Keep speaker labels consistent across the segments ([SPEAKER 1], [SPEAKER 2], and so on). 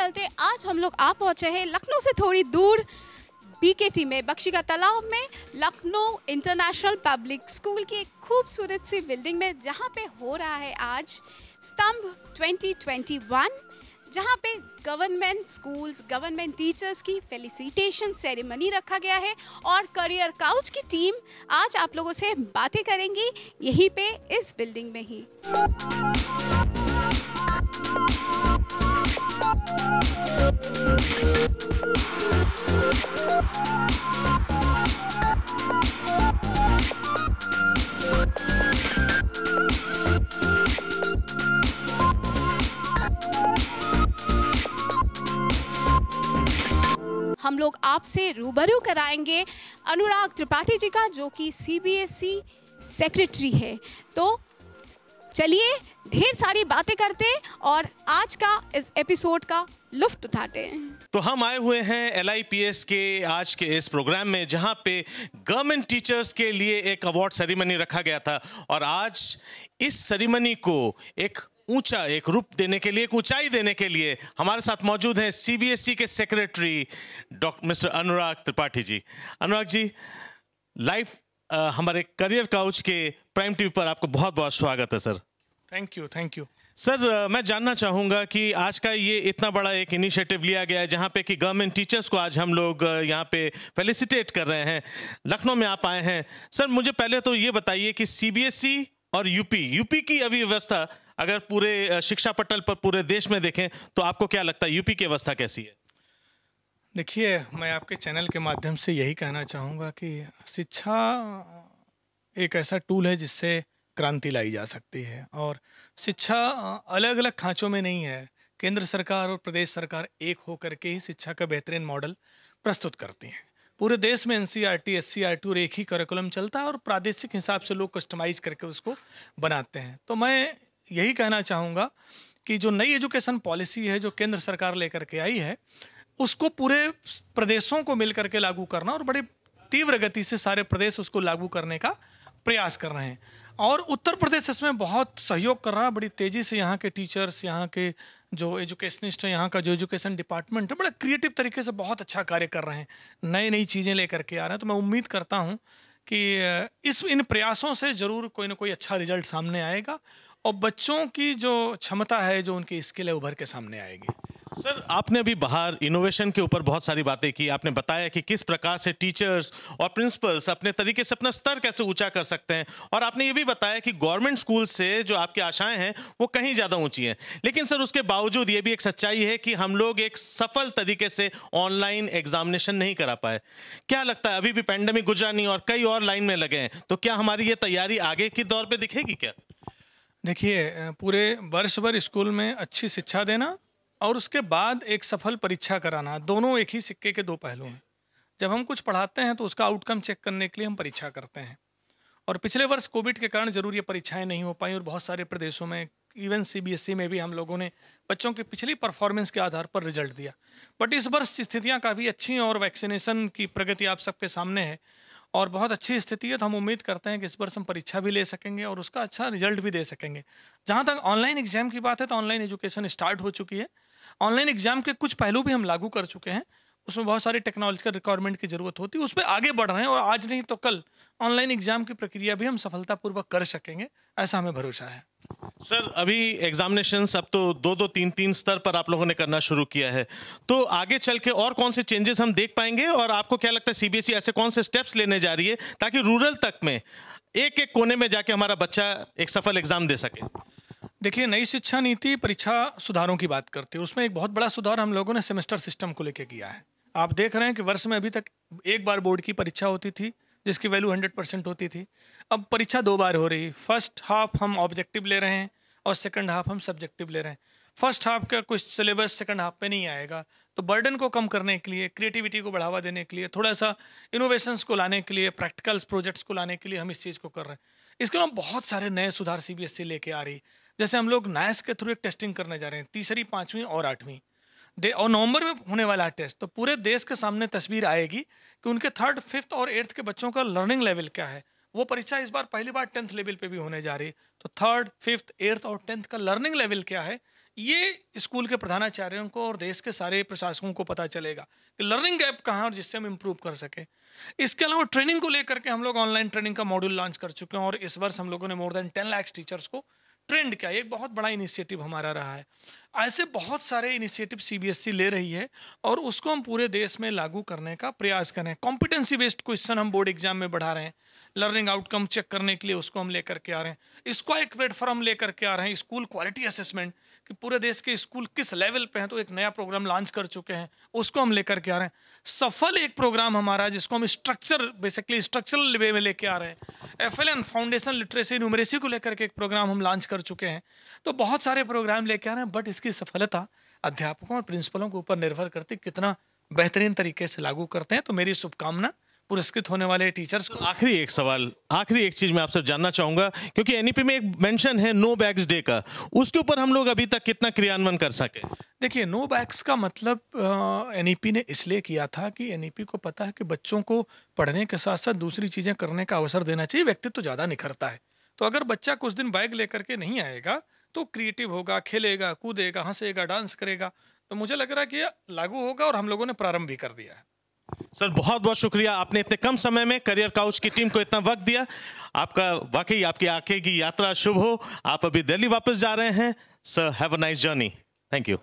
[SPEAKER 1] चलते आज हम लोग आ पहुँचे हैं लखनऊ से थोड़ी दूर बीकेटी में बख्शी का तालाब में लखनऊ इंटरनेशनल पब्लिक स्कूल की एक खूबसूरत सी बिल्डिंग में जहाँ पे हो रहा है आज स्तंभ 2021 जहाँ पे गवर्नमेंट स्कूल्स गवर्नमेंट टीचर्स की फेलिसिटेशन सेरेमनी रखा गया है और करियर काउच की टीम आज आप लोगों से बातें करेंगी यहीं पे इस बिल्डिंग में ही हम लोग आपसे रूबरू कराएंगे अनुराग त्रिपाठी जी का जो कि सीबीएसई सेक्रेटरी है तो चलिए ढेर सारी बातें करते और आज का इस एपिसोड का लुफ्त उठाते हैं
[SPEAKER 2] तो हम आए हुए हैं एल के आज के इस प्रोग्राम में जहां पे गवर्नमेंट टीचर्स के लिए एक अवार्ड सेरेमनी रखा गया था और आज इस सेरेमनी को एक ऊंचा एक रूप देने के लिए एक ऊंचाई देने के लिए हमारे साथ मौजूद हैं सीबीएसई e के secretary doctor mister Anurag Tripathi ji Anurag ji life uh, हमारे करियर काउच के प्राइम टीवी पर आपको बहुत बहुत स्वागत है sir
[SPEAKER 3] thank you thank you
[SPEAKER 2] sir uh, मैं जानना चाहूंगा कि आज का ये इतना बड़ा एक इनिशिएटिव लिया गया है जहाँ पे कि गवर्नमेंट टीचर्स को आज हम लोग uh, यहाँ पे फेलिसिटेट कर रहे हैं लखनऊ में आप आए हैं सर मुझे पहले तो ये बताइए कि सीबीएसई e और यूपी यूपी की अभी व्यवस्था अगर पूरे uh, शिक्षा पटल पर पूरे देश में देखें तो आपको क्या लगता है यूपी की अवस्था कैसी है
[SPEAKER 3] देखिए मैं आपके चैनल के माध्यम से यही कहना चाहूँगा कि शिक्षा एक ऐसा टूल है जिससे क्रांति लाई जा सकती है और शिक्षा अलग अलग खांचों में नहीं है केंद्र सरकार और प्रदेश सरकार एक होकर के ही शिक्षा का बेहतरीन मॉडल प्रस्तुत करती हैं पूरे देश में N C R T S C R T और एक ही करिकुलम चलता है और प्रादेशिक हिसाब से लोग कस्टमाइज करके उसको बनाते हैं तो मैं यही कहना चाहूँगा कि जो नई एजुकेशन पॉलिसी है जो केंद्र सरकार लेकर के आई है उसको पूरे प्रदेशों को मिल करके लागू करना और बड़े तीव्र गति से सारे प्रदेश उसको लागू करने का प्रयास कर रहे हैं और उत्तर प्रदेश इसमें बहुत सहयोग कर रहा है बड़ी तेज़ी से यहाँ के टीचर्स यहाँ के जो एजुकेशनिस्ट हैं यहाँ का जो एजुकेशन डिपार्टमेंट है बड़ा क्रिएटिव तरीके से बहुत अच्छा कार्य कर रहे हैं नई नई चीज़ें लेकर के आ रहे हैं तो मैं उम्मीद करता हूँ कि इस इन प्रयासों से ज़रूर कोई ना कोई अच्छा रिजल्ट सामने आएगा और बच्चों की जो क्षमता है जो उनकी स्किल है उभर के सामने आएगी
[SPEAKER 2] सर आपने अभी बाहर इनोवेशन के ऊपर बहुत सारी बातें की आपने बताया कि किस प्रकार से टीचर्स और प्रिंसिपल्स अपने तरीके से अपना स्तर कैसे ऊंचा कर सकते हैं और आपने ये भी बताया कि गवर्नमेंट स्कूल से जो आपकी आशाएं हैं वो कहीं ज़्यादा ऊंची हैं लेकिन सर उसके बावजूद ये भी एक सच्चाई है कि हम लोग एक सफल तरीके से ऑनलाइन एग्जामिनेशन नहीं करा पाए क्या लगता है अभी भी पैंडमिक गुजरा नहीं और कई और लाइन में लगे हैं तो क्या हमारी ये तैयारी आगे के दौर पर
[SPEAKER 3] दिखेगी क्या देखिए पूरे वर्ष भर स्कूल में अच्छी शिक्षा देना और उसके बाद एक सफल परीक्षा कराना दोनों एक ही सिक्के के दो पहलू हैं जब हम कुछ पढ़ाते हैं तो उसका आउटकम चेक करने के लिए हम परीक्षा करते हैं और पिछले वर्ष कोविड के कारण जरूर ये परीक्षाएं नहीं हो पाई और बहुत सारे प्रदेशों में इवन सीबीएसई e में भी हम लोगों ने बच्चों के पिछली परफॉर्मेंस के आधार पर रिजल्ट दिया बट इस वर्ष स्थितियाँ काफ़ी अच्छी हैं और वैक्सीनेशन की प्रगति आप सबके सामने है और बहुत अच्छी स्थिति है तो हम उम्मीद करते हैं कि इस वर्ष हम परीक्षा भी ले सकेंगे और उसका अच्छा रिजल्ट भी दे सकेंगे जहाँ तक ऑनलाइन एग्जाम की बात है तो ऑनलाइन एजुकेशन स्टार्ट हो चुकी है ऑनलाइन एग्जाम के कुछ पहलू भी हम लागू कर चुके हैं उसमें बहुत सारी टेक्नोलॉजी का रिक्वायरमेंट की जरूरत होती है उस पर आगे बढ़ रहे हैं और आज नहीं तो कल ऑनलाइन एग्जाम की प्रक्रिया भी हम सफलतापूर्वक कर सकेंगे ऐसा हमें भरोसा है
[SPEAKER 2] सर अभी एग्जामिनेशन अब तो दो दो तीन तीन स्तर पर आप लोगों ने करना शुरू किया है तो आगे चल के और कौन से चेंजेस हम देख पाएंगे और आपको क्या लगता है सीबीएसई ऐसे कौन से स्टेप्स लेने जा रही है ताकि रूरल तक में एक एक कोने में जाके हमारा बच्चा एक सफल एग्जाम दे सके
[SPEAKER 3] देखिए नई शिक्षा नीति परीक्षा सुधारों की बात करती है उसमें एक बहुत बड़ा सुधार हम लोगों ने सेमेस्टर सिस्टम को लेकर किया है आप देख रहे हैं कि वर्ष में अभी तक एक बार बोर्ड की परीक्षा होती थी जिसकी वैल्यू हंड्रेड परसेंट होती थी अब परीक्षा दो बार हो रही फर्स्ट हाफ हम ऑब्जेक्टिव ले रहे हैं और सेकंड हाफ हम सब्जेक्टिव ले रहे हैं फर्स्ट हाफ का कुछ सिलेबस सेकंड हाफ पे नहीं आएगा तो बर्डन को कम करने के लिए क्रिएटिविटी को बढ़ावा देने के लिए थोड़ा सा इनोवेशंस को लाने के लिए प्रैक्टिकल्स प्रोजेक्ट्स को लाने के लिए हम इस चीज़ को कर रहे हैं इसके अलावा बहुत सारे नए सुधार सी e लेके आ रही जैसे हम लोग नायस के थ्रू एक टेस्टिंग करने जा रहे हैं तीसरी पाँचवीं और आठवीं और नवंबर में होने वाला है टेस्ट तो पूरे देश के सामने तस्वीर आएगी कि उनके थर्ड फिफ्थ और एट्थ के बच्चों का लर्निंग लेवल क्या है वो परीक्षा इस बार पहली बार टेंथ लेवल पे भी होने जा रही तो थर्ड फिफ्थ एट्थ और टेंथ का लर्निंग लेवल क्या है ये स्कूल के प्रधानाचार्यों को और देश के सारे प्रशासकों को पता चलेगा कि लर्निंग गैप कहाँ और जिससे हम इम्प्रूव कर सकें इसके अलावा ट्रेनिंग को लेकर के हम लोग ऑनलाइन ट्रेनिंग का मॉड्यूल लॉन्च कर चुके हैं और इस वर्ष हम लोगों ने more than ten lakhs teachers को ट्रेंड क्या एक बहुत बड़ा इनिशिएटिव हमारा रहा है ऐसे बहुत सारे इनिशिएटिव सीबीएसई e ले रही है और उसको हम पूरे देश में लागू करने का प्रयास कर रहे हैं कॉम्पिटेंसी बेस्ड क्वेश्चन हम बोर्ड एग्जाम में बढ़ा रहे हैं लर्निंग आउटकम चेक करने के लिए उसको हम लेकर के आ रहे हैं इसको एक प्लेटफॉर्म लेकर के आ रहे हैं स्कूल क्वालिटी असेसमेंट कि पूरे देश के स्कूल किस लेवल पे हैं तो एक नया प्रोग्राम लॉन्च कर चुके हैं उसको हम लेकर के आ रहे हैं सफल एक प्रोग्राम हमारा जिसको हम स्ट्रक्चर बेसिकली स्ट्रक्चरल वे में लेके आ रहे हैं F L N foundation literacy numeracy को लेकर के एक प्रोग्राम हम लॉन्च कर चुके हैं तो बहुत सारे प्रोग्राम लेके आ रहे हैं बट इसकी सफलता अध्यापकों और प्रिंसिपलों के ऊपर निर्भर करती कितना बेहतरीन तरीके से लागू करते हैं तो मेरी शुभकामना पुरस्कृत होने वाले टीचर्स
[SPEAKER 2] को आखिरी एक सवाल आखिरी एक चीज मैं आपसे जानना चाहूंगा क्योंकि एनईपी e में एक मेंशन है नो बैग्स डे का उसके ऊपर हम लोग अभी तक कितना क्रियान्वयन कर सके
[SPEAKER 3] देखिए नो बैग्स का मतलब एनईपी e ने इसलिए किया था कि एनईपी e को पता है कि बच्चों को पढ़ने के साथ साथ दूसरी चीजें करने का अवसर देना चाहिए व्यक्तित्व तो ज्यादा निखरता है तो अगर बच्चा कुछ दिन बैग लेकर के नहीं आएगा तो क्रिएटिव होगा खेलेगा कूदेगा हंसेगा डांस करेगा तो मुझे लग रहा है कि लागू होगा और हम लोगों ने प्रारंभ भी कर दिया है सर बहुत बहुत शुक्रिया
[SPEAKER 2] आपने इतने कम समय में करियर काउच की टीम को इतना वक्त दिया आपका वाकई आपकी आंखें की यात्रा शुभ हो आप अभी दिल्ली वापस जा रहे हैं sir have a nice journey thank you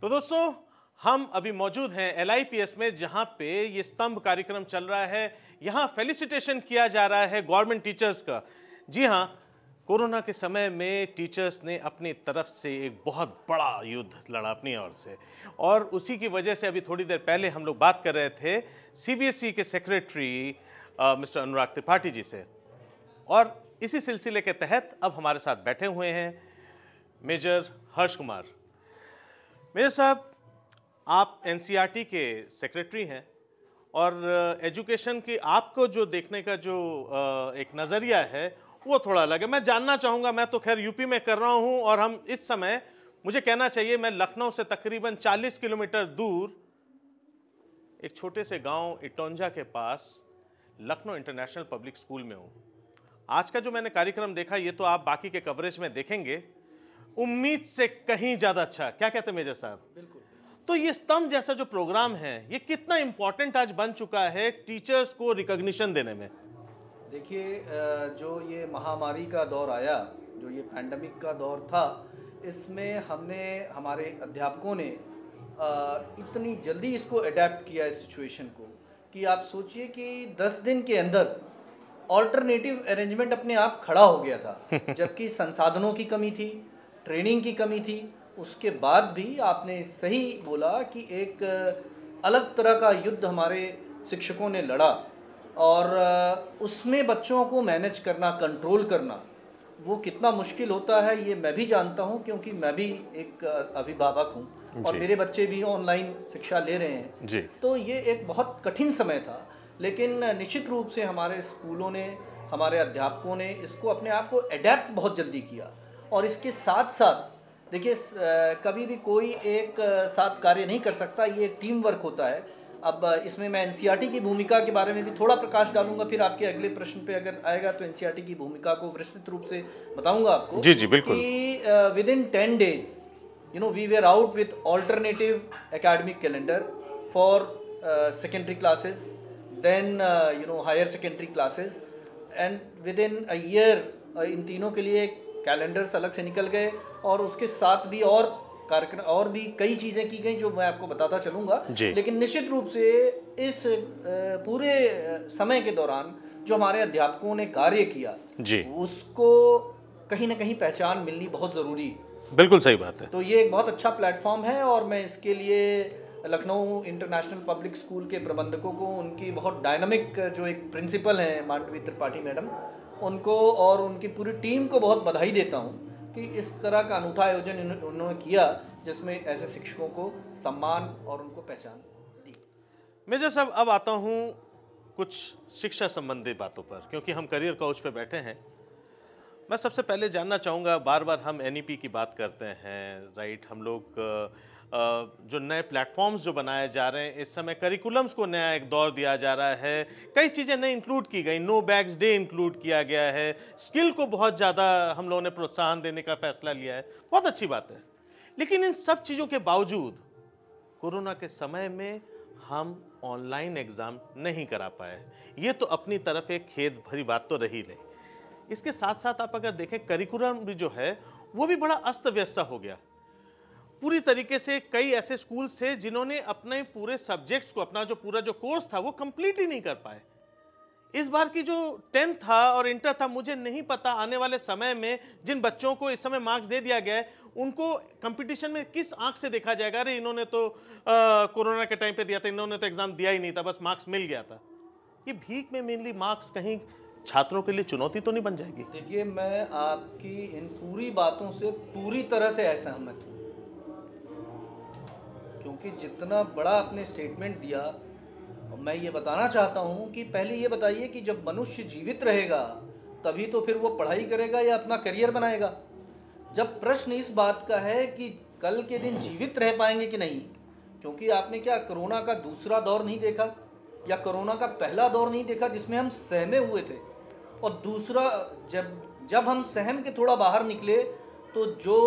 [SPEAKER 2] तो दोस्तों हम अभी मौजूद हैं एल में जहां पे ये स्तंभ कार्यक्रम चल रहा है यहाँ फेलिसिटेशन किया जा रहा है गवर्नमेंट टीचर्स का जी हाँ कोरोना के समय में टीचर्स ने अपनी तरफ से एक बहुत बड़ा युद्ध लड़ा अपनी ओर से और उसी की वजह से अभी थोड़ी देर पहले हम लोग बात कर रहे थे सीबीएसई e के सेक्रेटरी मिस्टर अनुराग त्रिपाठी जी से और इसी सिलसिले के तहत अब हमारे साथ बैठे हुए हैं मेजर हर्ष कुमार मेजर साहब आप एनसीईआरटी e के सेक्रेटरी हैं और एजुकेशन की आपको जो देखने का जो एक नज़रिया है वो थोड़ा अलग है मैं जानना चाहूँगा मैं तो खैर यूपी में कर रहा हूँ और हम इस समय मुझे कहना चाहिए मैं लखनऊ से तकरीबन 40 किलोमीटर दूर एक छोटे से गांव इटौंझा के पास लखनऊ इंटरनेशनल पब्लिक स्कूल में हूँ आज का जो मैंने कार्यक्रम देखा ये तो आप बाकी के कवरेज में देखेंगे उम्मीद से कहीं ज़्यादा अच्छा क्या कहते हैं मेजर साहब बिल्कुल तो ये स्तंभ जैसा जो प्रोग्राम है ये कितना इम्पोर्टेंट आज बन चुका है टीचर्स को रिकॉग्निशन देने में
[SPEAKER 4] देखिए जो ये महामारी का दौर आया जो ये पैंडमिक का दौर था इसमें हमने हमारे अध्यापकों ने इतनी जल्दी इसको अडेप्ट किया इस सिचुएशन को कि आप सोचिए कि 10 दिन के अंदर ऑल्टरनेटिव अरेंजमेंट अपने आप खड़ा हो गया था जबकि संसाधनों की कमी थी ट्रेनिंग की कमी थी उसके बाद भी आपने सही बोला कि एक अलग तरह का युद्ध हमारे शिक्षकों ने लड़ा और उसमें बच्चों को मैनेज करना कंट्रोल करना वो कितना मुश्किल होता है ये मैं भी जानता हूँ क्योंकि मैं भी एक अभिभावक हूँ और मेरे बच्चे भी ऑनलाइन शिक्षा ले रहे हैं जी। तो ये एक बहुत कठिन समय था लेकिन निश्चित रूप से हमारे स्कूलों ने हमारे अध्यापकों ने इसको अपने आप को एडेप्ट बहुत जल्दी किया और इसके साथ साथ देखिए कभी भी कोई एक साथ कार्य नहीं कर सकता ये एक टीम वर्क होता है अब इसमें मैं एनसीईआरटी e की भूमिका के बारे में भी थोड़ा प्रकाश डालूंगा फिर आपके अगले प्रश्न पे अगर आएगा तो एनसीईआरटी e की भूमिका को विस्तृत रूप से बताऊंगा आपको जी जी बिल्कुल कि within ten days you know we were out with alternative academic calendar for secondary classes then you know higher secondary classes and within a year इन तीनों के लिए कैलेंडर्स अलग से निकल गए और उसके साथ भी और कार्यक्रम और भी कई चीज़ें की गई जो मैं आपको बताता चलूँगा लेकिन निश्चित रूप से इस पूरे समय के दौरान जो हमारे अध्यापकों ने कार्य किया जी उसको कहीं ना कहीं पहचान मिलनी बहुत ज़रूरी
[SPEAKER 2] बिल्कुल सही बात है तो
[SPEAKER 4] ये एक बहुत अच्छा प्लेटफॉर्म है और मैं इसके लिए लखनऊ इंटरनेशनल पब्लिक स्कूल के प्रबंधकों को उनकी बहुत डायनामिक जो एक प्रिंसिपल हैं मांडवी त्रिपाठी मैडम उनको और उनकी पूरी टीम को बहुत बधाई देता हूँ कि इस तरह का अनूठा आयोजन उन्होंने किया जिसमें ऐसे शिक्षकों को सम्मान और उनको पहचान दी मेजर साहब अब आता
[SPEAKER 2] हूँ कुछ शिक्षा संबंधी बातों पर क्योंकि हम करियर कोच पे बैठे हैं मैं सबसे पहले जानना चाहूँगा बार बार हम एन e की बात करते हैं राइट हम लोग जो नए प्लेटफॉर्म्स जो बनाए जा रहे हैं इस समय करिकुलम्स को नया एक दौर दिया जा रहा है कई चीज़ें नई इंक्लूड की गई नो बैग्स डे इंक्लूड किया गया है स्किल को बहुत ज़्यादा हम लोगों ने प्रोत्साहन देने का फैसला लिया है बहुत अच्छी बात है लेकिन इन सब चीज़ों के बावजूद कोरोना के समय में हम ऑनलाइन एग्ज़ाम नहीं करा पाए ये तो अपनी तरफ एक खेद भरी बात तो रही नहीं इसके साथ साथ आप अगर देखें करिकुलम भी जो है वो भी बड़ा अस्त व्यस्त हो गया पूरी तरीके से कई ऐसे स्कूल्स थे जिन्होंने अपने पूरे सब्जेक्ट्स को अपना जो पूरा जो कोर्स था वो कंप्लीट ही नहीं कर पाए इस बार की जो टेंथ था और इंटर था मुझे नहीं पता आने वाले समय में जिन बच्चों को इस समय मार्क्स दे दिया गया है उनको कंपटीशन में किस आंख से देखा जाएगा अरे इन्होंने तो कोरोना के टाइम पे दिया था इन्होंने तो एग्ज़ाम दिया ही नहीं था बस मार्क्स मिल गया था
[SPEAKER 4] ये भीख में मेनली मार्क्स कहीं
[SPEAKER 2] छात्रों के लिए चुनौती तो नहीं बन जाएगी
[SPEAKER 4] देखिए मैं आपकी इन पूरी बातों से पूरी तरह से असहमत हूँ क्योंकि जितना बड़ा आपने स्टेटमेंट दिया मैं ये बताना चाहता हूँ कि पहले ये बताइए कि जब मनुष्य जीवित रहेगा तभी तो फिर वो पढ़ाई करेगा या अपना करियर बनाएगा जब प्रश्न इस बात का है कि कल के दिन जीवित रह पाएंगे कि नहीं क्योंकि आपने क्या कोरोना का दूसरा दौर नहीं देखा या कोरोना का पहला दौर नहीं देखा जिसमें हम सहमे हुए थे और दूसरा जब जब हम सहम के थोड़ा बाहर निकले तो जो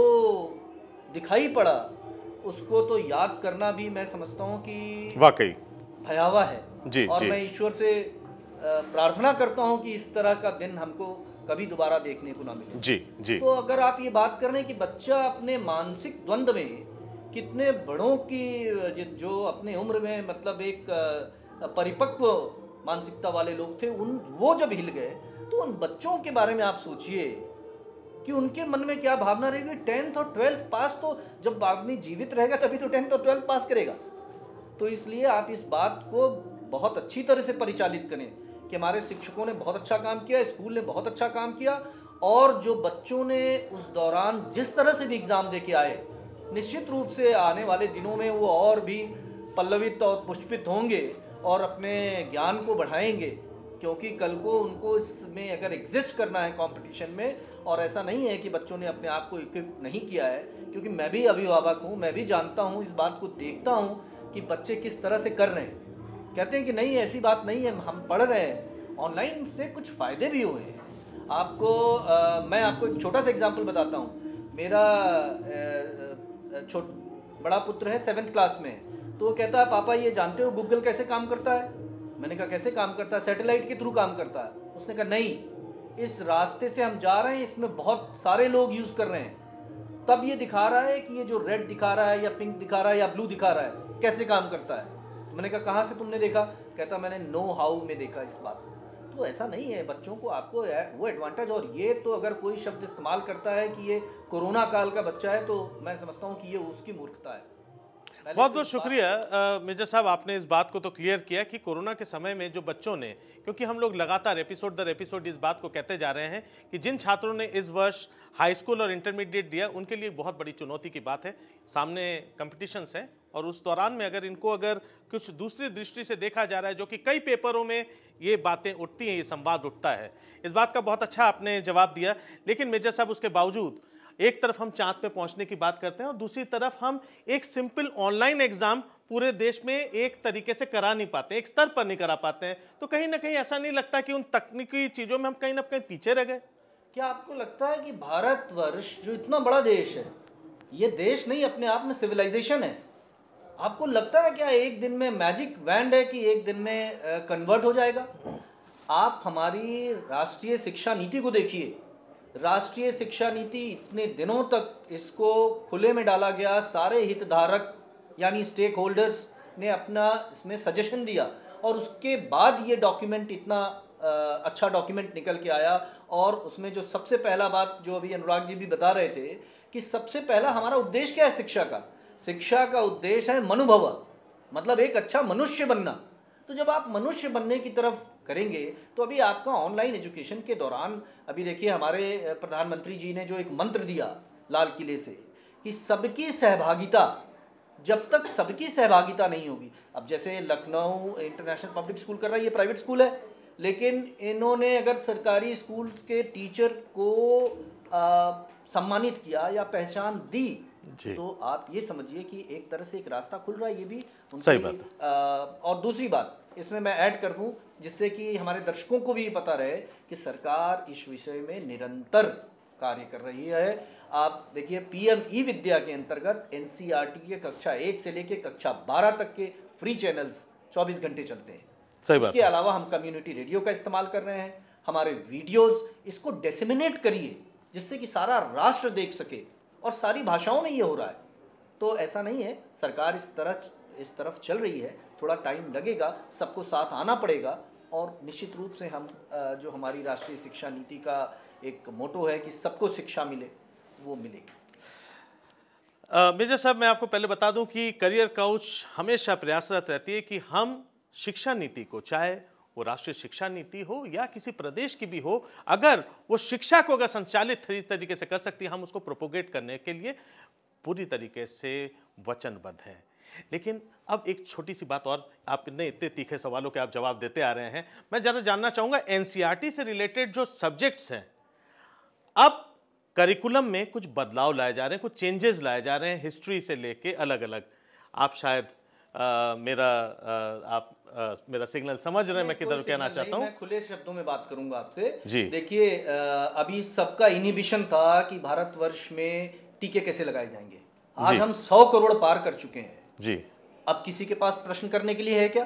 [SPEAKER 4] दिखाई पड़ा उसको तो याद करना भी मैं समझता हूँ
[SPEAKER 2] कि वाकई
[SPEAKER 4] भयावह है जी और जी। मैं ईश्वर से प्रार्थना करता हूँ कि इस तरह का दिन हमको कभी दोबारा देखने को ना मिले
[SPEAKER 2] जी जी तो
[SPEAKER 4] अगर आप ये बात करें कि बच्चा अपने मानसिक द्वंद्व में कितने बड़ों की जो अपने उम्र में मतलब एक परिपक्व मानसिकता वाले लोग थे उन वो जब हिल गए तो उन बच्चों के बारे में आप सोचिए कि उनके मन में क्या भावना रहेगी टेंथ और ट्वेल्थ पास तो जब आदमी जीवित रहेगा तभी तो टेंथ और ट्वेल्थ पास करेगा तो इसलिए आप इस बात को बहुत अच्छी तरह से परिचालित करें कि हमारे शिक्षकों ने बहुत अच्छा काम किया स्कूल ने बहुत अच्छा काम किया और जो बच्चों ने उस दौरान जिस तरह से भी एग्ज़ाम दे के आए निश्चित रूप से आने वाले दिनों में वो और भी पल्लवित और पुष्पित होंगे और अपने ज्ञान को बढ़ाएंगे क्योंकि कल को उनको इसमें अगर एग्जिस्ट करना है कंपटीशन में और ऐसा नहीं है कि बच्चों ने अपने आप को इक्विप नहीं किया है क्योंकि मैं भी अभिभावक हूँ मैं भी जानता हूँ इस बात को देखता हूँ कि बच्चे किस तरह से कर रहे हैं कहते हैं कि नहीं ऐसी बात नहीं है हम पढ़ रहे हैं ऑनलाइन से कुछ फ़ायदे भी हुए हैं आपको आ, मैं आपको एक छोटा सा एग्जाम्पल बताता हूँ मेरा छोट बड़ा पुत्र है सेवन्थ क्लास में तो वो कहता है पापा ये जानते हो गूगल कैसे काम करता है मैंने कहा कैसे काम करता है सैटेलाइट के थ्रू काम करता है उसने कहा नहीं इस रास्ते से हम जा रहे हैं इसमें बहुत सारे लोग यूज़ कर रहे हैं तब ये दिखा रहा है कि ये जो रेड दिखा रहा है या पिंक दिखा रहा है या ब्लू दिखा रहा है कैसे काम करता है तो मैंने कहा कहाँ से तुमने देखा कहता मैंने नो हाउ में देखा इस बात को तो ऐसा नहीं है बच्चों को आपको वो एडवांटेज और ये तो अगर कोई शब्द इस्तेमाल करता है कि ये कोरोना काल का बच्चा है तो मैं समझता हूँ कि ये उसकी मूर्खता है बहुत तो बहुत शुक्रिया
[SPEAKER 2] मिर्जा साहब आपने इस बात को तो क्लियर किया कि कोरोना के समय में जो बच्चों ने क्योंकि हम लोग लगातार एपिसोड दर एपिसोड इस बात को कहते जा रहे हैं कि जिन छात्रों ने इस वर्ष हाई स्कूल और इंटरमीडिएट दिया उनके लिए बहुत बड़ी चुनौती की बात है सामने कंपटीशंस हैं और उस दौरान में अगर इनको अगर कुछ दूसरी दृष्टि से देखा जा रहा है जो कि कई पेपरों में ये बातें उठती हैं ये संवाद उठता है इस बात का बहुत अच्छा आपने जवाब दिया लेकिन मिर्जा साहब उसके बावजूद एक तरफ हम चांद पे पहुंचने की बात करते हैं और दूसरी तरफ हम एक सिंपल ऑनलाइन एग्जाम पूरे देश में एक तरीके से करा नहीं पाते एक स्तर पर नहीं करा पाते हैं तो कहीं ना कहीं ऐसा नहीं लगता कि उन तकनीकी चीज़ों में हम कहीं ना कहीं पीछे रह गए क्या
[SPEAKER 4] आपको लगता है कि भारतवर्ष जो इतना बड़ा देश है ये देश नहीं अपने आप में सिविलाइजेशन है आपको लगता है क्या एक दिन में मैजिक वैंड है कि एक दिन में कन्वर्ट हो जाएगा आप हमारी राष्ट्रीय शिक्षा नीति को देखिए राष्ट्रीय शिक्षा नीति इतने दिनों तक इसको खुले में डाला गया सारे हितधारक यानी स्टेक होल्डर्स ने अपना इसमें सजेशन दिया और उसके बाद ये डॉक्यूमेंट इतना अच्छा डॉक्यूमेंट निकल के आया और उसमें जो सबसे पहला बात जो अभी अनुराग जी भी बता रहे थे कि सबसे पहला हमारा उद्देश्य क्या है शिक्षा का शिक्षा का उद्देश्य है मनुभव मतलब एक अच्छा मनुष्य बनना तो जब आप मनुष्य बनने की तरफ करेंगे तो अभी आपका ऑनलाइन एजुकेशन के दौरान अभी देखिए हमारे प्रधानमंत्री जी ने जो एक मंत्र दिया लाल किले से कि सबकी सहभागिता जब तक सबकी सहभागिता नहीं होगी अब जैसे लखनऊ इंटरनेशनल पब्लिक स्कूल कर रहा है ये प्राइवेट स्कूल है लेकिन इन्होंने अगर सरकारी स्कूल के टीचर को आ, सम्मानित किया या पहचान दी तो आप ये समझिए कि एक तरह से एक रास्ता खुल रहा है ये भी सही बात आ, और दूसरी बात इसमें मैं ऐड कर दूं जिससे कि हमारे दर्शकों को भी पता रहे कि सरकार इस विषय में निरंतर कार्य कर रही है आप देखिए पीएम ई विद्या के अंतर्गत एनसीईआरटी के कक्षा एक से लेकर कक्षा बारह तक के फ्री चैनल्स चौबीस घंटे चलते हैं सही इसके अलावा हम कम्युनिटी रेडियो का इस्तेमाल कर रहे हैं हमारे वीडियोस इसको डेसिमिनेट करिए जिससे कि सारा राष्ट्र देख सके और सारी भाषाओं में ये हो रहा है तो ऐसा नहीं है सरकार इस तरह इस तरफ चल रही है थोड़ा टाइम लगेगा सबको साथ आना पड़ेगा और निश्चित रूप से हम जो हमारी राष्ट्रीय शिक्षा नीति का एक मोटो है कि सबको शिक्षा मिले वो मिलेगी
[SPEAKER 2] मिर्जा साहब मैं आपको पहले बता दूं कि करियर काउच हमेशा प्रयासरत रहती है कि हम शिक्षा नीति को चाहे वो राष्ट्रीय शिक्षा नीति हो या किसी प्रदेश की भी हो अगर वो शिक्षा को अगर संचालित तरीके से कर सकती है हम उसको प्रोपोगेट करने के लिए पूरी तरीके से वचनबद्ध हैं लेकिन अब एक छोटी सी बात और आपने इतने तीखे सवालों के आप जवाब देते आ रहे हैं मैं ज़रा जानना चाहूँगा एन e से रिलेटेड जो सब्जेक्ट्स हैं अब करिकुलम में कुछ बदलाव लाए जा रहे हैं कुछ चेंजेस लाए जा रहे हैं हिस्ट्री से लेके अलग अलग आप शायद मेरा आ, आप आ, मेरा सिग्नल
[SPEAKER 4] समझ रहे हैं मैं किधर कहना चाहता हूँ खुले शब्दों में बात करूंगा आपसे जी देखिए अभी सबका इनिबिशन था कि भारतवर्ष में टीके कैसे लगाए जाएंगे आज हम सौ करोड़ पार कर चुके हैं जी अब किसी के पास प्रश्न करने के लिए है क्या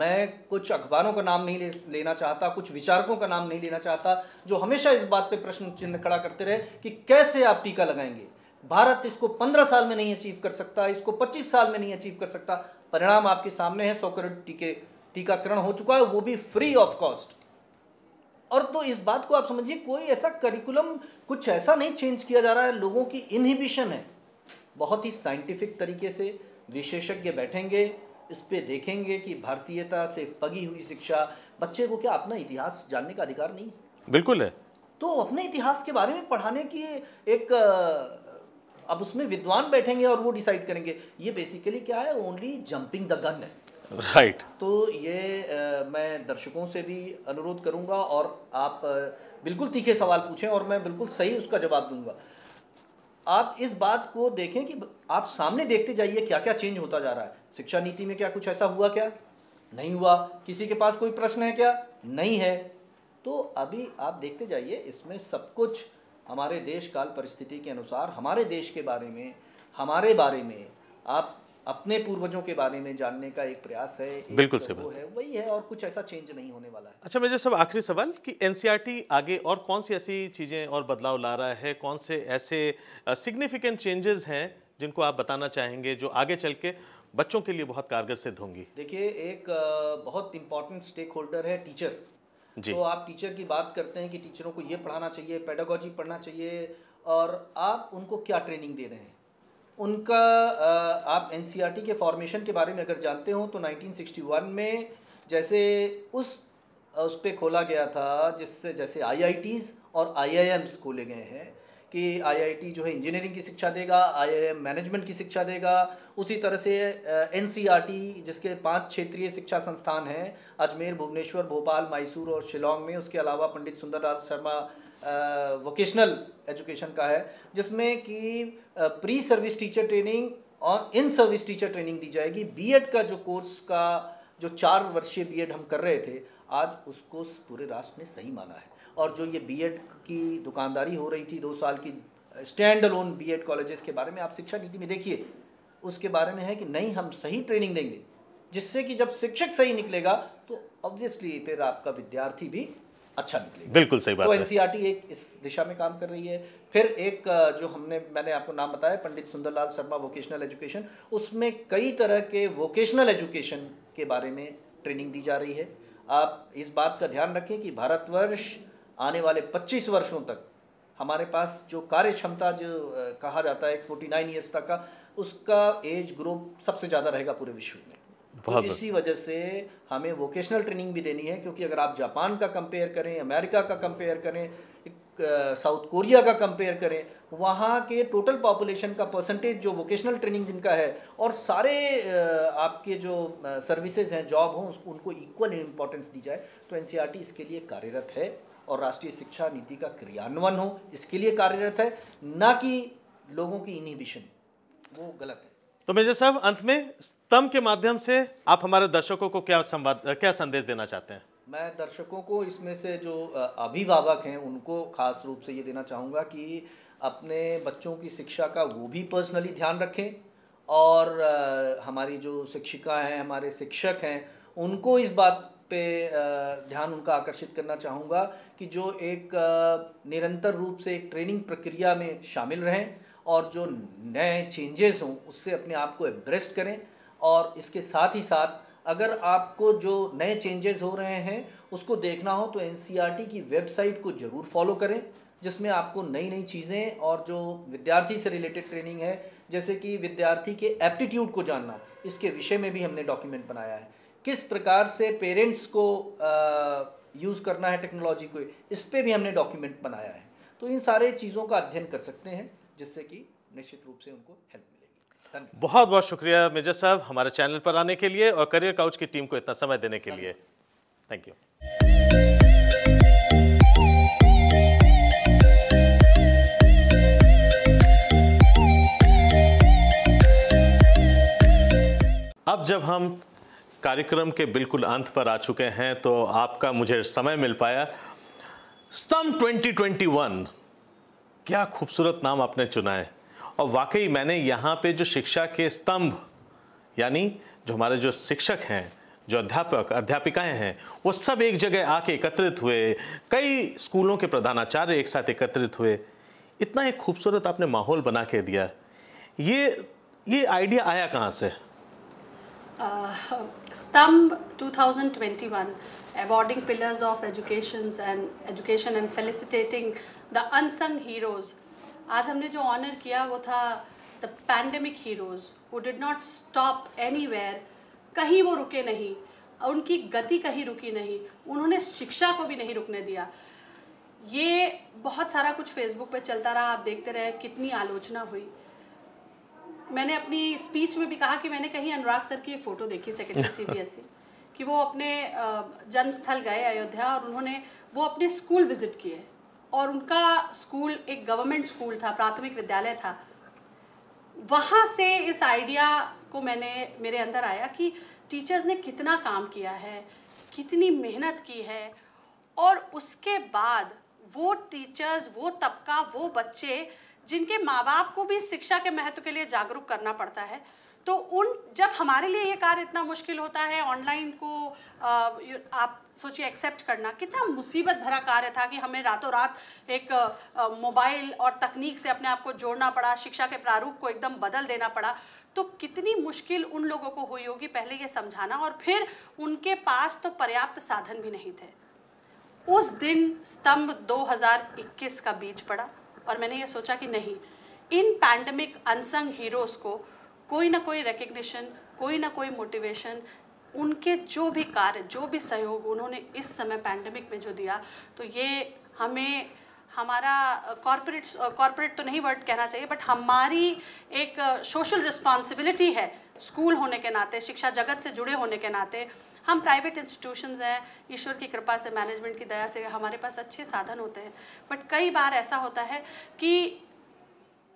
[SPEAKER 4] मैं कुछ अखबारों का नाम नहीं ले, लेना चाहता कुछ विचारकों का नाम नहीं लेना चाहता जो हमेशा इस बात पे प्रश्न चिन्ह खड़ा करते रहे कि कैसे आप टीका लगाएंगे भारत इसको पंद्रह साल में नहीं अचीव कर सकता इसको पच्चीस साल में नहीं अचीव कर सकता परिणाम आपके सामने है सौ करोड़ टीके टीकाकरण हो चुका है वो भी फ्री ऑफ कॉस्ट और तो इस बात को आप समझिए कोई ऐसा करिकुलम कुछ ऐसा नहीं चेंज किया जा रहा है लोगों की इनहिबिशन है बहुत ही साइंटिफिक तरीके से विशेषज्ञ बैठेंगे इस पर देखेंगे कि भारतीयता से पगी हुई शिक्षा बच्चे को क्या अपना इतिहास जानने का अधिकार नहीं है बिल्कुल है तो अपने इतिहास के बारे में पढ़ाने की एक अब उसमें विद्वान बैठेंगे और वो डिसाइड करेंगे ये बेसिकली क्या है ओनली जंपिंग द गन है
[SPEAKER 2] राइट right.
[SPEAKER 4] तो ये आ, मैं दर्शकों से भी अनुरोध करूंगा और आप आ, बिल्कुल तीखे सवाल पूछें और मैं बिल्कुल सही उसका जवाब दूंगा आप इस बात को देखें कि आप सामने देखते जाइए क्या क्या चेंज होता जा रहा है शिक्षा नीति में क्या कुछ ऐसा हुआ क्या नहीं हुआ किसी के पास कोई प्रश्न है क्या नहीं है तो अभी आप देखते जाइए इसमें सब कुछ हमारे देश काल परिस्थिति के अनुसार हमारे देश के बारे में हमारे बारे में आप अपने पूर्वजों के बारे में जानने का एक प्रयास है एक बिल्कुल सही है वही है और कुछ ऐसा चेंज नहीं होने वाला है
[SPEAKER 2] अच्छा मेरे सब आखिरी सवाल कि एनसीईआरटी e आगे और कौन सी ऐसी चीज़ें और बदलाव ला रहा है कौन से ऐसे सिग्निफिकेंट चेंजेस हैं जिनको आप बताना चाहेंगे जो आगे चल के बच्चों के लिए बहुत कारगर सिद्ध होंगी
[SPEAKER 4] देखिए एक बहुत इंपॉर्टेंट स्टेक होल्डर है टीचर तो आप टीचर की बात करते हैं कि टीचरों को ये पढ़ाना चाहिए पेडागोजी पढ़ना चाहिए और आप उनको क्या ट्रेनिंग दे रहे हैं उनका आप एन e के फॉर्मेशन के बारे में अगर जानते हो तो 1961 में जैसे उस उस पर खोला गया था जिससे जैसे आई और आई खोले गए हैं कि आईआईटी जो है इंजीनियरिंग की शिक्षा देगा आईआईएम मैनेजमेंट की शिक्षा देगा उसी तरह से एनसीईआरटी e जिसके पांच क्षेत्रीय शिक्षा संस्थान हैं अजमेर भुवनेश्वर भोपाल मैसूर और शिलोंग में उसके अलावा पंडित सुंदरलाल शर्मा वोकेशनल एजुकेशन का है जिसमें कि प्री सर्विस टीचर ट्रेनिंग और इन सर्विस टीचर ट्रेनिंग दी जाएगी बीएड का जो कोर्स का जो चार वर्षीय बीएड हम कर रहे थे आज उसको पूरे राष्ट्र ने सही माना है और जो ये बीएड की दुकानदारी हो रही थी दो साल की standalone B Ed colleges के बारे में आप शिक्षा नीति में देखिए उसके बारे में है कि नहीं हम सही ट्रेनिंग देंगे जिससे कि जब शिक्षक सही निकलेगा तो ऑब्वियसली फिर आपका विद्यार्थी भी अच्छा निकलेगा बिल्कुल सही बात तो एनसीईआरटी e एक इस दिशा में काम कर रही है फिर एक जो हमने मैंने आपको नाम बताया पंडित सुंदरलाल शर्मा वोकेशनल एजुकेशन उसमें कई तरह के वोकेशनल एजुकेशन के बारे में ट्रेनिंग दी जा रही है आप इस बात का ध्यान रखें कि भारतवर्ष आने वाले 25 वर्षों तक हमारे पास जो कार्य क्षमता जो कहा जाता है फोर्टी नाइन ईयर्स तक का उसका एज ग्रुप सबसे ज़्यादा रहेगा पूरे विश्व में तो इसी वजह से हमें वोकेशनल ट्रेनिंग भी देनी है क्योंकि अगर आप जापान का कंपेयर करें अमेरिका का कंपेयर करें साउथ कोरिया का कंपेयर करें वहाँ के टोटल पॉपुलेशन का परसेंटेज जो वोकेशनल ट्रेनिंग जिनका है और सारे आपके जो सर्विसेज हैं जॉब हों उनको इक्वल इम्पोर्टेंस दी जाए तो एन e इसके लिए कार्यरत है और राष्ट्रीय शिक्षा नीति का क्रियान्वयन हो इसके लिए कार्यरत है ना कि लोगों की इनिबिशन वो गलत है
[SPEAKER 2] तो मेजर साहब अंत में स्तंभ के माध्यम से आप हमारे दर्शकों को क्या संवाद क्या संदेश देना चाहते हैं
[SPEAKER 4] मैं दर्शकों को इसमें से जो अभिभावक हैं उनको खास रूप से ये देना चाहूँगा कि अपने बच्चों की शिक्षा का वो भी पर्सनली ध्यान रखें और हमारी जो शिक्षिका हैं हमारे शिक्षक हैं उनको इस बात पे ध्यान उनका आकर्षित करना चाहूँगा कि जो एक निरंतर रूप से एक ट्रेनिंग प्रक्रिया में शामिल रहें और जो नए चेंजेस हों उससे अपने आप को एब्रेस्ट करें और इसके साथ ही साथ अगर आपको जो नए चेंजेस हो रहे हैं उसको देखना हो तो एन e की वेबसाइट को ज़रूर फॉलो करें जिसमें आपको नई नई चीज़ें और जो विद्यार्थी से रिलेटेड ट्रेनिंग है जैसे कि विद्यार्थी के एप्टीट्यूड को जानना इसके विषय में भी हमने डॉक्यूमेंट बनाया है किस प्रकार से पेरेंट्स को यूज़ करना है टेक्नोलॉजी को इस पर भी हमने डॉक्यूमेंट बनाया है तो इन सारे चीज़ों का अध्ययन कर सकते हैं जिससे कि निश्चित रूप से उनको हेल्प मिलेगी
[SPEAKER 2] बहुत बहुत शुक्रिया मेजर साहब हमारे चैनल पर आने के लिए और करियर काउच की टीम को इतना समय देने के लिए थैंक यू अब जब हम कार्यक्रम के बिल्कुल अंत पर आ चुके हैं तो आपका मुझे समय मिल पाया स्तम 2021 क्या खूबसूरत नाम आपने चुना है और वाकई मैंने यहाँ पे जो शिक्षा के स्तंभ यानी जो हमारे जो शिक्षक हैं जो अध्यापक अध्यापिकाएं हैं वो सब एक जगह आके एकत्रित हुए कई स्कूलों के प्रधानाचार्य एक साथ एकत्रित हुए इतना एक खूबसूरत आपने माहौल बना के दिया ये ये आइडिया आया कहाँ से
[SPEAKER 5] Stambh 2021 awarding pillars of education and education and felicitating the unsung heroes आज हमने जो ऑनर किया वो था द पैंडमिक हीरोज़ वो डिड नॉट स्टॉप एनी कहीं वो रुके नहीं उनकी गति कहीं रुकी नहीं उन्होंने शिक्षा को भी नहीं रुकने दिया ये बहुत सारा कुछ फेसबुक पे चलता रहा आप देखते रहे कितनी आलोचना हुई मैंने अपनी स्पीच में भी कहा कि मैंने कहीं अनुराग सर की एक फ़ोटो देखी secondary C B S E कि वो अपने जन्म स्थल गए अयोध्या और उन्होंने वो अपने स्कूल विजिट किए और उनका स्कूल एक गवर्नमेंट स्कूल था प्राथमिक विद्यालय था वहाँ से इस आइडिया को मैंने मेरे अंदर आया कि टीचर्स ने कितना काम किया है कितनी मेहनत की है और उसके बाद वो टीचर्स वो तबका वो बच्चे जिनके माँ बाप को भी शिक्षा के महत्व के लिए जागरूक करना पड़ता है तो उन जब हमारे लिए ये कार्य इतना मुश्किल होता है ऑनलाइन को आ, आप सोचिए एक्सेप्ट करना कितना मुसीबत भरा कार्य था कि हमें रातों रात एक मोबाइल और तकनीक से अपने आप को जोड़ना पड़ा शिक्षा के प्रारूप को एकदम बदल देना पड़ा तो कितनी मुश्किल उन लोगों को हुई होगी पहले ये समझाना और फिर उनके पास तो पर्याप्त साधन भी नहीं थे उस दिन स्तंभ 2021 का बीज पड़ा और मैंने ये सोचा कि नहीं इन पैंडमिक अनसंग हीरोज़ को कोई ना कोई रिकग्निशन कोई ना कोई मोटिवेशन उनके जो भी कार्य जो भी सहयोग उन्होंने इस समय पैंडमिक में जो दिया तो ये हमें हमारा कॉरपोरेट कॉरपोरेट तो नहीं वर्ड कहना चाहिए बट हमारी एक सोशल रिस्पॉन्सिबिलिटी है स्कूल होने के नाते शिक्षा जगत से जुड़े होने के नाते हम प्राइवेट इंस्टीट्यूशंस हैं ईश्वर की कृपा से मैनेजमेंट की दया से हमारे पास अच्छे साधन होते हैं बट कई बार ऐसा होता है कि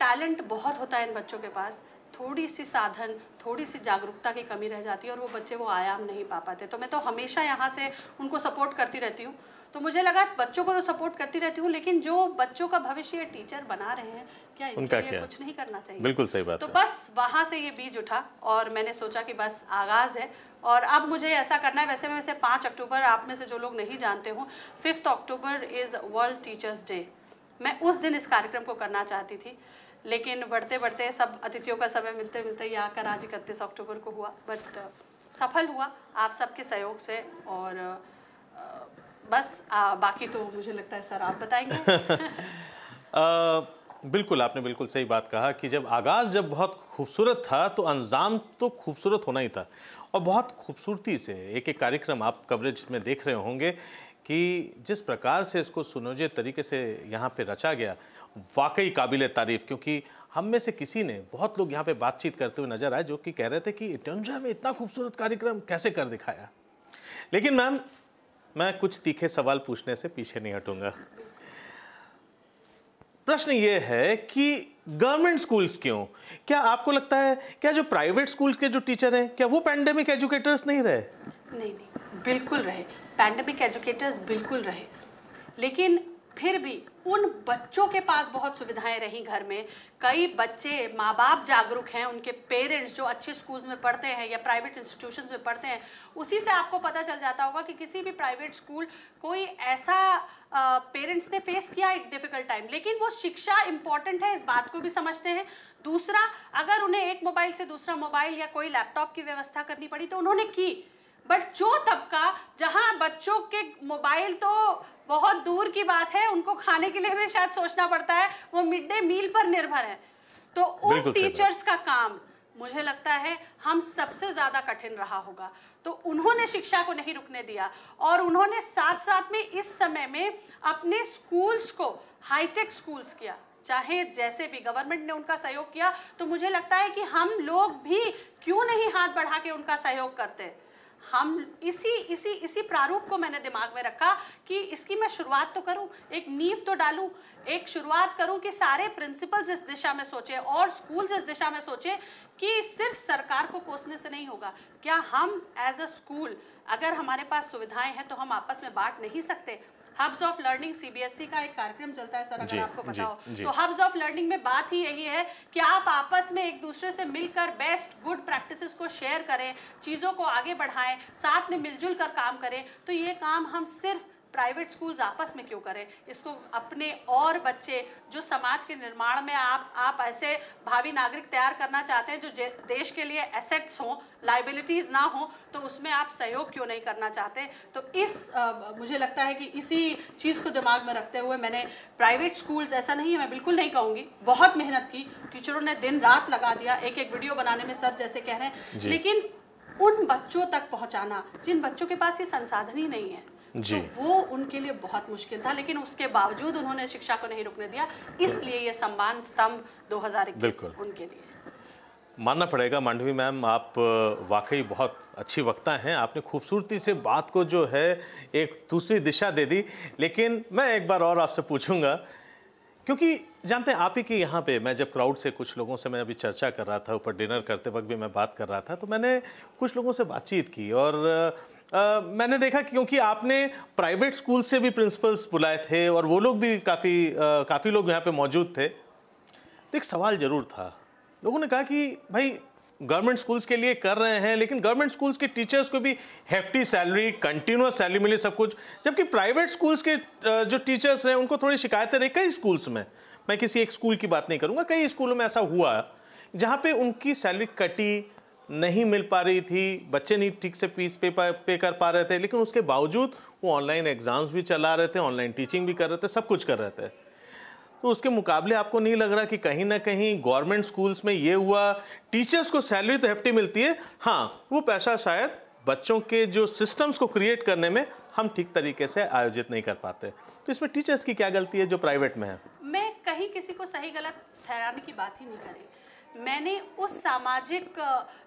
[SPEAKER 5] टैलेंट बहुत होता है इन बच्चों के पास थोड़ी सी साधन थोड़ी सी जागरूकता की कमी रह जाती है और वो बच्चे वो आयाम नहीं पा पाते तो मैं तो हमेशा यहाँ से उनको सपोर्ट करती रहती हूँ तो मुझे लगा बच्चों को तो सपोर्ट करती रहती हूँ लेकिन जो बच्चों का भविष्य टीचर बना रहे हैं क्या उनका क्या? कुछ नहीं करना चाहिए बिल्कुल सही बात तो बस वहाँ से ये बीज उठा और मैंने सोचा कि बस आगाज़ है और अब मुझे ऐसा करना है वैसे में वैसे पाँच अक्टूबर आप में से जो लोग नहीं जानते हों fifth October is world teachers day मैं उस दिन इस कार्यक्रम को करना चाहती थी लेकिन बढ़ते बढ़ते सब अतिथियों का समय मिलते मिलते यहाँ कर आज इकतीस अक्टूबर को हुआ बट uh, सफल हुआ आप सबके सहयोग से और uh, बस आ, बाकी तो मुझे लगता है सर आप बताएंगे
[SPEAKER 2] बिल्कुल आपने बिल्कुल सही बात कहा कि जब आगाज़ जब बहुत खूबसूरत था तो अंजाम तो खूबसूरत होना ही था और बहुत खूबसूरती से एक एक कार्यक्रम आप कवरेज में देख रहे होंगे कि जिस प्रकार से इसको सुनोजे तरीके से यहाँ पे रचा गया वाकई काबिल तारीफ क्योंकि हम में से किसी ने बहुत लोग यहाँ पे बातचीत करते हुए नजर आए जो कि कह रहे थे कि इटंजा में इतना खूबसूरत कार्यक्रम कैसे कर दिखाया लेकिन मैम मैं कुछ तीखे सवाल पूछने से पीछे नहीं हटूंगा प्रश्न ये है कि गवर्नमेंट स्कूल्स क्यों क्या आपको लगता है क्या जो प्राइवेट स्कूल्स के जो टीचर हैं क्या वो पैंडेमिक एजुकेटर्स नहीं रहे
[SPEAKER 5] नहीं नहीं बिल्कुल रहे पैंडेमिक एजुकेटर्स बिल्कुल रहे लेकिन फिर भी उन बच्चों के पास बहुत सुविधाएं रही घर में कई बच्चे माँ बाप जागरूक हैं उनके पेरेंट्स जो अच्छे स्कूल्स में पढ़ते हैं या प्राइवेट इंस्टीट्यूशंस में पढ़ते हैं उसी से आपको पता चल जाता होगा कि किसी भी प्राइवेट स्कूल कोई ऐसा पेरेंट्स ने फेस किया एक डिफ़िकल्ट टाइम लेकिन वो शिक्षा इंपॉर्टेंट है इस बात को भी समझते हैं दूसरा अगर उन्हें एक मोबाइल से दूसरा मोबाइल या कोई लैपटॉप की व्यवस्था करनी पड़ी तो उन्होंने की बट जो तबका जहाँ बच्चों के मोबाइल तो बहुत दूर की बात है उनको खाने के लिए भी शायद सोचना पड़ता है वो मिड डे मील पर निर्भर है तो उन टीचर्स का काम मुझे लगता है हम सबसे ज़्यादा कठिन रहा होगा तो उन्होंने शिक्षा को नहीं रुकने दिया और उन्होंने साथ साथ में इस समय में अपने स्कूल्स को हाईटेक स्कूल्स किया चाहे जैसे भी गवर्नमेंट ने उनका सहयोग किया तो मुझे लगता है कि हम लोग भी क्यों नहीं हाथ बढ़ा के उनका सहयोग करते हम इसी इसी इसी प्रारूप को मैंने दिमाग में रखा कि इसकी मैं शुरुआत तो करूं एक नींव तो डालूं एक शुरुआत करूं कि सारे प्रिंसिपल जिस दिशा में सोचे और स्कूल जिस दिशा में सोचे कि सिर्फ सरकार को कोसने से नहीं होगा क्या हम एज अ स्कूल अगर हमारे पास सुविधाएं हैं तो हम आपस में बांट नहीं सकते हब्स ऑफ लर्निंग सीबीएसई का एक कार्यक्रम चलता है सर अगर आपको बताओ तो हब्स ऑफ लर्निंग में बात ही यही है कि आप आपस में एक दूसरे से मिलकर बेस्ट गुड प्रैक्टिसेस को शेयर करें चीज़ों को आगे बढ़ाएं साथ में मिलजुल कर काम करें तो ये काम हम सिर्फ प्राइवेट स्कूल्स आपस में क्यों करें इसको अपने और बच्चे जो समाज के निर्माण में आप आप ऐसे भावी नागरिक तैयार करना चाहते हैं जो देश के लिए एसेट्स हों लाइबिलिटीज़ ना हो तो उसमें आप सहयोग क्यों नहीं करना चाहते तो इस आ, मुझे लगता है कि इसी चीज़ को दिमाग में रखते हुए मैंने प्राइवेट स्कूल्स ऐसा नहीं है मैं बिल्कुल नहीं कहूँगी बहुत मेहनत की टीचरों ने दिन रात लगा दिया एक एक वीडियो बनाने में सर जैसे कह रहे हैं लेकिन उन बच्चों तक पहुंचाना जिन बच्चों के पास ये संसाधन ही नहीं है जी तो वो उनके लिए बहुत मुश्किल था लेकिन उसके बावजूद उन्होंने शिक्षा को नहीं रुकने दिया इसलिए ये सम्मान स्तंभ 2021 उनके लिए
[SPEAKER 2] मानना पड़ेगा मांडवी मैम आप वाकई बहुत अच्छी वक्ता हैं आपने खूबसूरती से बात को जो है एक दूसरी दिशा दे दी लेकिन मैं एक बार और आपसे पूछूंगा क्योंकि जानते हैं आप ही के यहाँ पे मैं जब क्राउड से कुछ लोगों से मैं अभी चर्चा कर रहा था ऊपर डिनर करते वक्त भी मैं बात कर रहा था तो मैंने कुछ लोगों से बातचीत की और आ, मैंने देखा क्योंकि आपने प्राइवेट स्कूल से भी प्रिंसिपल्स बुलाए थे और वो लोग भी काफ़ी काफ़ी लोग यहाँ पे मौजूद थे तो एक सवाल ज़रूर था लोगों ने कहा कि भाई गवर्नमेंट स्कूल्स के लिए कर रहे हैं लेकिन गवर्नमेंट स्कूल्स के टीचर्स को भी हेफ्टी सैलरी कंटिन्यूस सैलरी मिली सब कुछ जबकि प्राइवेट स्कूल्स के जो टीचर्स हैं उनको थोड़ी शिकायतें रही कई स्कूल्स में मैं किसी एक स्कूल की बात नहीं करूँगा कई स्कूलों में ऐसा हुआ जहाँ पे उनकी सैलरी कटी नहीं मिल पा रही थी बच्चे नहीं ठीक से फीस पे पे कर पा रहे थे लेकिन उसके बावजूद वो ऑनलाइन एग्ज़ाम्स भी चला रहे थे ऑनलाइन टीचिंग भी कर रहे थे सब कुछ कर रहे थे तो उसके मुकाबले आपको नहीं लग रहा कि कहीं ना कहीं गवर्नमेंट स्कूल्स में ये हुआ टीचर्स को सैलरी तो हेफ्टी मिलती है हाँ वो पैसा शायद बच्चों के जो सिस्टम्स को क्रिएट करने में हम ठीक तरीके से आयोजित नहीं कर पाते तो इसमें टीचर्स की क्या गलती है जो प्राइवेट में है
[SPEAKER 5] मैं कहीं किसी को सही गलत ठहराने की बात ही नहीं करी मैंने उस सामाजिक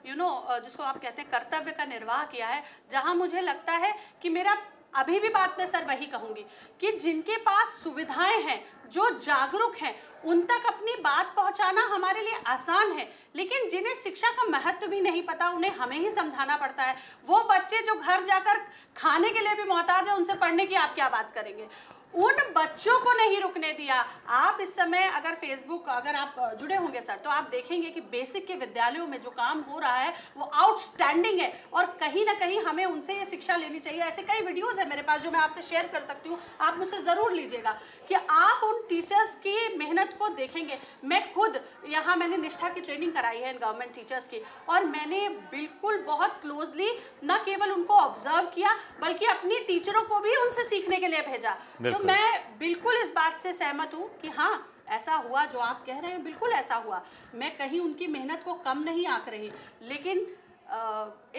[SPEAKER 5] यू नो जिसको आप कहते हैं कर्तव्य का निर्वाह किया है जहाँ मुझे लगता है कि मेरा अभी भी बात में सर वही कहूँगी कि जिनके पास सुविधाएं हैं जो जागरूक हैं उन तक अपनी बात पहुंचाना हमारे लिए आसान है लेकिन जिन्हें शिक्षा का महत्व भी नहीं पता उन्हें हमें ही समझाना पड़ता है वो बच्चे जो घर जाकर खाने के लिए भी मोहताज है उनसे पढ़ने की आप क्या बात करेंगे उन बच्चों को नहीं रुकने दिया आप इस समय अगर फेसबुक अगर आप जुड़े होंगे सर तो आप देखेंगे कि बेसिक के विद्यालयों में जो काम हो रहा है वो आउटस्टैंडिंग है और कहीं ना कहीं हमें उनसे ये शिक्षा लेनी चाहिए ऐसे कई वीडियोज़ है मेरे पास जो मैं आपसे शेयर कर सकती हूँ आप मुझसे ज़रूर लीजिएगा कि आप उन टीचर्स की मेहनत को देखेंगे मैं खुद यहाँ मैंने निष्ठा की ट्रेनिंग कराई है इन गवर्नमेंट टीचर्स की और मैंने बिल्कुल बहुत क्लोजली न केवल उनको ऑब्जर्व किया बल्कि अपनी टीचरों को भी उनसे सीखने के लिए भेजा तो तो मैं बिल्कुल इस बात से सहमत हूँ कि हाँ ऐसा हुआ जो आप कह रहे हैं बिल्कुल ऐसा हुआ मैं कहीं उनकी मेहनत को कम नहीं आंक रही लेकिन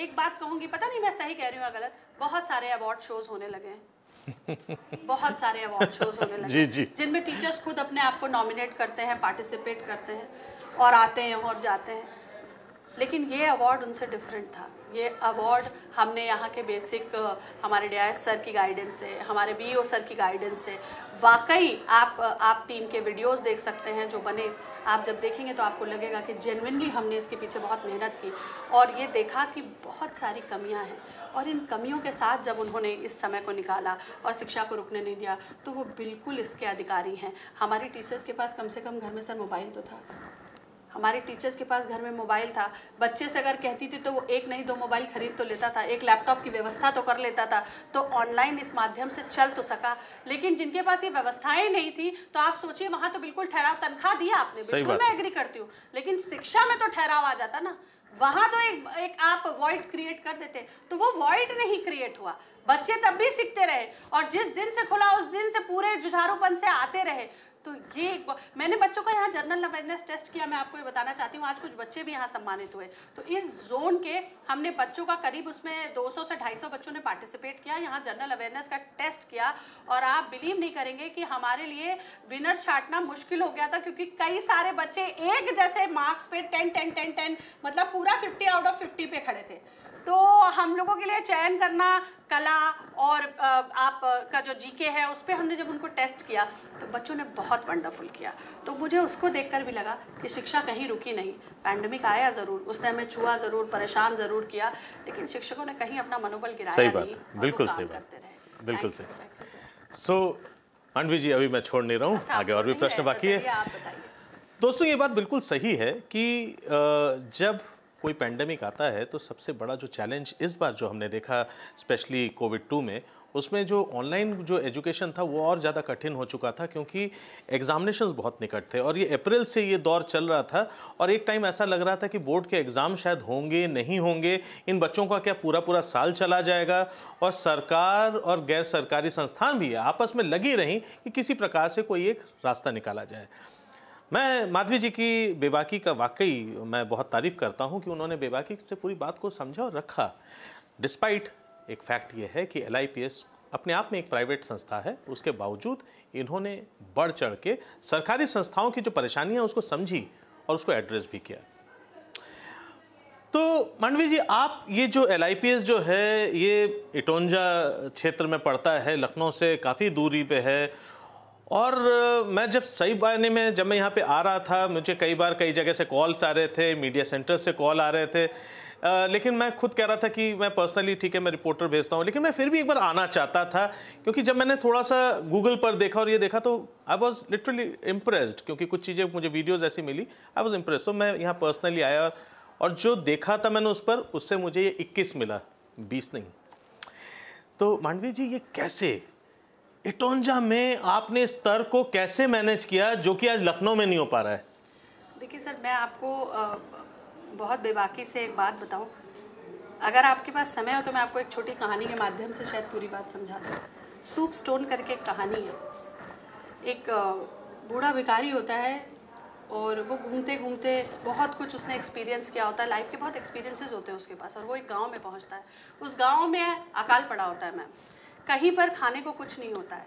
[SPEAKER 5] एक बात कहूँगी पता नहीं मैं सही कह रही हूँ गलत बहुत सारे अवार्ड शोज होने लगे हैं बहुत सारे अवार्ड शोज होने लगे जी जी जिनमें टीचर्स खुद अपने आप को नॉमिनेट करते हैं पार्टिसिपेट करते हैं और आते हैं और जाते हैं लेकिन ये अवार्ड उनसे डिफरेंट था ये अवार्ड हमने यहाँ के बेसिक हमारे डी सर की गाइडेंस से हमारे बी सर की गाइडेंस से वाकई आप आप टीम के वीडियोस देख सकते हैं जो बने आप जब देखेंगे तो आपको लगेगा कि जेनविनली हमने इसके पीछे बहुत मेहनत की और ये देखा कि बहुत सारी कमियाँ हैं और इन कमियों के साथ जब उन्होंने इस समय को निकाला और शिक्षा को रुकने नहीं दिया तो वो बिल्कुल इसके अधिकारी हैं हमारे टीचर्स के पास कम से कम घर में सर मोबाइल तो था हमारे टीचर्स के पास घर में मोबाइल था बच्चे से अगर कहती थी तो वो एक नहीं दो मोबाइल खरीद तो लेता था एक लैपटॉप की व्यवस्था तो कर लेता था तो ऑनलाइन इस माध्यम से चल तो सका लेकिन जिनके पास ये व्यवस्थाएं नहीं थी तो आप सोचिए वहाँ तो बिल्कुल ठहराव तनख्वाह दिया आपने बिल्कुल मैं एग्री करती हूँ लेकिन शिक्षा में तो ठहराव आ जाता ना वहाँ तो एक एक आप वॉइड क्रिएट कर देते तो वो वॉइड नहीं क्रिएट हुआ बच्चे तब भी सीखते रहे और जिस दिन से खुला उस दिन से पूरे जुझारूपन से आते रहे तो ये एक मैंने बच्चों का यहाँ जर्नल अवेयरनेस टेस्ट किया मैं आपको ये बताना चाहती हूँ आज कुछ बच्चे भी यहाँ सम्मानित हुए तो इस जोन के हमने बच्चों का करीब उसमें 200 से 250 बच्चों ने पार्टिसिपेट किया यहाँ जर्नल अवेयरनेस का टेस्ट किया और आप बिलीव नहीं करेंगे कि हमारे लिए विनर छाटना मुश्किल हो गया था क्योंकि कई सारे बच्चे एक जैसे मार्क्स पे टेन टेन टेन टेन मतलब पूरा फिफ्टी आउट ऑफ फिफ्टी पे खड़े थे तो हम लोगों के लिए चयन करना कला और आप का जो जीके है उस पर हमने जब उनको टेस्ट किया तो बच्चों ने बहुत वंडरफुल किया तो मुझे उसको देखकर भी लगा कि शिक्षा कहीं रुकी नहीं पैंडमिक आया ज़रूर उसने हमें छुआ ज़रूर परेशान ज़रूर किया लेकिन शिक्षकों ने कहीं अपना मनोबल गिराया सही बात
[SPEAKER 2] नहीं बिल्कुल सही बात बिल्कुल सही सो अनवी जी अभी मैं छोड़ नहीं रहा हूँ अच्छा, आगे और भी प्रश्न तो बाकी
[SPEAKER 5] है
[SPEAKER 2] दोस्तों ये बात बिल्कुल सही है कि जब कोई पैंडमिक आता है तो सबसे बड़ा जो चैलेंज इस बार जो हमने देखा स्पेशली कोविड टू में उसमें जो ऑनलाइन जो एजुकेशन था वो और ज़्यादा कठिन हो चुका था क्योंकि एग्जामिनेशंस बहुत निकट थे और ये अप्रैल से ये दौर चल रहा था और एक टाइम ऐसा लग रहा था कि बोर्ड के एग्ज़ाम शायद होंगे नहीं होंगे इन बच्चों का क्या पूरा पूरा साल चला जाएगा और सरकार और गैर सरकारी संस्थान भी आपस में लगी रहीं कि किसी प्रकार से कोई एक रास्ता निकाला जाए मैं माधवी जी की बेबाकी का वाकई मैं बहुत तारीफ करता हूँ कि उन्होंने बेबाकी से पूरी बात को समझा और रखा डिस्पाइट एक फैक्ट ये है कि एल अपने आप में एक प्राइवेट संस्था है उसके बावजूद इन्होंने बढ़ चढ़ के सरकारी संस्थाओं की जो परेशानियाँ उसको समझी और उसको एड्रेस भी किया तो मंडवी जी आप ये जो एल जो है ये इटोंजा क्षेत्र में पड़ता है लखनऊ से काफ़ी दूरी पे है और मैं जब सही बने में जब मैं यहाँ पे आ रहा था मुझे कई बार कई जगह से कॉल्स आ रहे थे मीडिया सेंटर से कॉल आ रहे थे आ, लेकिन मैं खुद कह रहा था कि मैं पर्सनली ठीक है मैं रिपोर्टर भेजता हूँ लेकिन मैं फिर भी एक बार आना चाहता था क्योंकि जब मैंने थोड़ा सा गूगल पर देखा और ये देखा तो आई वॉज लिटरली इम्प्रेस्ड क्योंकि कुछ चीज़ें मुझे वीडियोज़ ऐसी मिली आई वॉज इम्प्रेस तो मैं यहाँ पर्सनली आया और जो देखा था मैंने उस पर उससे मुझे ये इक्कीस मिला बीस नहीं तो मांडवी जी ये कैसे इटोंजा में आपने इस स्तर को कैसे मैनेज किया जो कि आज लखनऊ में नहीं हो पा रहा है
[SPEAKER 5] देखिए सर मैं आपको बहुत बेबाकी से एक बात बताऊं अगर आपके पास समय हो तो मैं आपको एक छोटी कहानी के माध्यम से शायद पूरी बात समझा दूँ सूप स्टोन करके एक कहानी है एक बूढ़ा भिखारी होता है और वो घूमते घूमते बहुत कुछ उसने एक्सपीरियंस किया होता है लाइफ के बहुत एक्सपीरियंसेस होते हैं उसके पास और वो एक गांव में पहुंचता है उस गांव में अकाल पड़ा होता है मैम कहीं पर खाने को कुछ नहीं होता है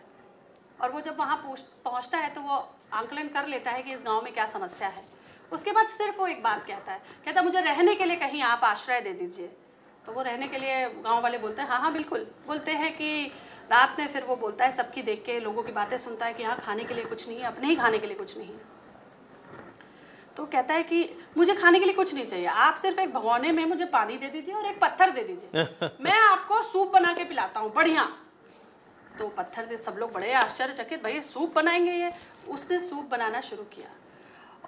[SPEAKER 5] और वो जब वहाँ पहुँचता है तो वो आंकलन कर लेता है कि इस गाँव में क्या समस्या है उसके बाद सिर्फ वो एक बात कहता है कहता है मुझे रहने के लिए कहीं आप आश्रय दे दीजिए तो वो रहने के लिए गांव वाले बोलते हैं हाँ हाँ बिल्कुल बोलते हैं कि रात में फिर वो बोलता है सबकी देख के लोगों की बातें सुनता है कि यहाँ खाने के लिए कुछ नहीं है अपने ही खाने के लिए कुछ नहीं है तो कहता है कि मुझे खाने के लिए कुछ नहीं चाहिए आप सिर्फ एक भगवने में मुझे पानी दे दीजिए और एक पत्थर दे
[SPEAKER 1] दीजिए
[SPEAKER 5] मैं आपको सूप बना के पिलाता हूँ बढ़िया तो पत्थर से सब लोग बड़े आश्चर्यचकित भाई सूप बनाएंगे ये उसने सूप बनाना शुरू किया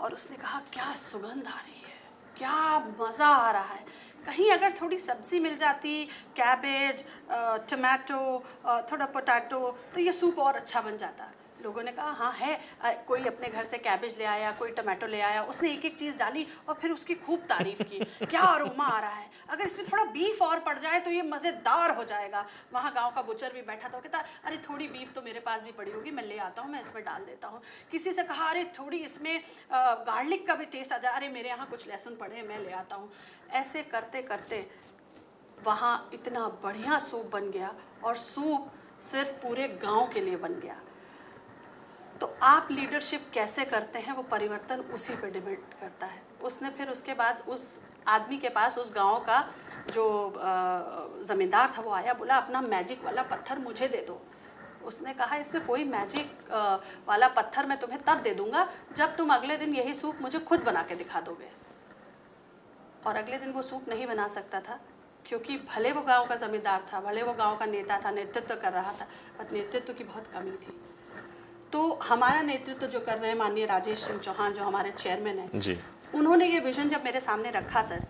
[SPEAKER 5] और उसने कहा क्या सुगंध आ रही है क्या मज़ा आ रहा है कहीं अगर थोड़ी सब्ज़ी मिल जाती कैबेज टमाटो थोड़ा पोटैटो तो ये सूप और अच्छा बन जाता लोगों ने कहा हाँ है कोई अपने घर से कैबेज ले आया कोई टमाटो ले आया उसने एक एक चीज़ डाली और फिर उसकी खूब तारीफ की क्या अरोमा आ रहा है अगर इसमें थोड़ा बीफ और पड़ जाए तो ये मज़ेदार हो जाएगा वहाँ गाँव का बुचर भी बैठा था कहता अरे थोड़ी बीफ तो मेरे पास भी पड़ी होगी मैं ले आता हूँ मैं इसमें डाल देता हूँ किसी से कहा अरे थोड़ी इसमें गार्लिक का भी टेस्ट आ जाए अरे मेरे यहाँ कुछ लहसुन पड़े मैं ले आता हूँ ऐसे करते करते वहाँ इतना बढ़िया सूप बन गया और सूप सिर्फ पूरे गांव के लिए बन गया तो आप लीडरशिप कैसे करते हैं वो परिवर्तन उसी पर डिपेंड करता है उसने फिर उसके बाद उस आदमी के पास उस गांव का जो ज़मींदार था वो आया बोला अपना मैजिक वाला पत्थर मुझे दे दो उसने कहा इसमें कोई मैजिक वाला पत्थर मैं तुम्हें तब दे दूंगा जब तुम अगले दिन यही सूप मुझे खुद बना के दिखा दोगे और अगले दिन वो सूप नहीं बना सकता था क्योंकि भले वो गांव का ज़मींदार था भले वो गांव का नेता था नेतृत्व कर रहा था पर नेतृत्व की बहुत कमी थी तो हमारा नेतृत्व जो कर रहे हैं माननीय राजेश सिंह चौहान जो हमारे चेयरमैन है जी उन्होंने ये विजन जब मेरे सामने रखा सर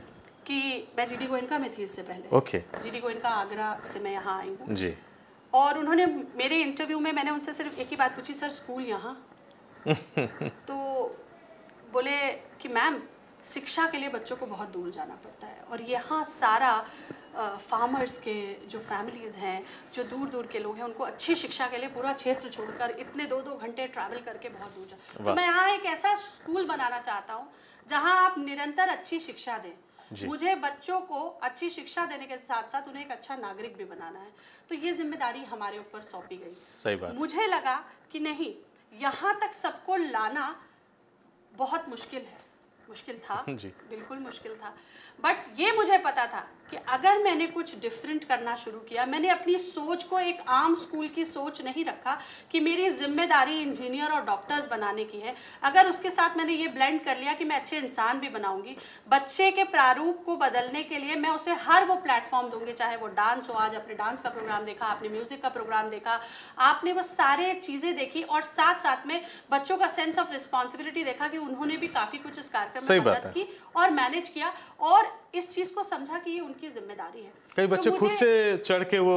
[SPEAKER 5] कि मैं जी डी गोयनका में थी इससे पहले okay G D Goenka Agra से मैं यहाँ आई हूँ जी और उन्होंने मेरे इंटरव्यू में मैंने उनसे सिर्फ एक ही बात पूछी सर स्कूल यहाँ तो बोले कि मैम शिक्षा के लिए बच्चों को बहुत दूर जाना पड़ता है और यहाँ सारा फार्मर्स के जो फैमिलीज़ हैं जो दूर दूर के लोग हैं उनको अच्छी शिक्षा के लिए पूरा क्षेत्र छोड़कर इतने दो दो घंटे ट्रैवल करके बहुत दूर जाए तो मैं यहाँ एक ऐसा स्कूल बनाना चाहता हूँ जहाँ आप निरंतर अच्छी शिक्षा दें मुझे बच्चों को अच्छी शिक्षा देने के साथ साथ उन्हें एक अच्छा नागरिक भी बनाना है तो ये जिम्मेदारी हमारे ऊपर सौंपी गई सही बात मुझे लगा कि नहीं यहाँ तक सबको लाना बहुत मुश्किल है मुश्किल था बिल्कुल मुश्किल था बट ये मुझे पता था कि अगर मैंने कुछ डिफरेंट करना शुरू किया मैंने अपनी सोच को एक आम स्कूल की सोच नहीं रखा कि मेरी जिम्मेदारी इंजीनियर और डॉक्टर्स बनाने की है अगर उसके साथ मैंने ये ब्लेंड कर लिया कि मैं अच्छे इंसान भी बनाऊंगी बच्चे के प्रारूप को बदलने के लिए मैं उसे हर वो प्लेटफॉर्म दूंगी चाहे वो डांस हो आज आपने डांस का प्रोग्राम देखा आपने म्यूज़िक का प्रोग्राम देखा आपने वो सारे चीज़ें देखी और साथ साथ में बच्चों का सेंस ऑफ रिस्पॉन्सिबिलिटी देखा कि उन्होंने भी काफ़ी कुछ इस कार्यक्रम में मदद की और मैनेज किया और और इस चीज को समझा कि ये उनकी जिम्मेदारी है कई तो बच्चे तो खुद से
[SPEAKER 2] चढ़ के वो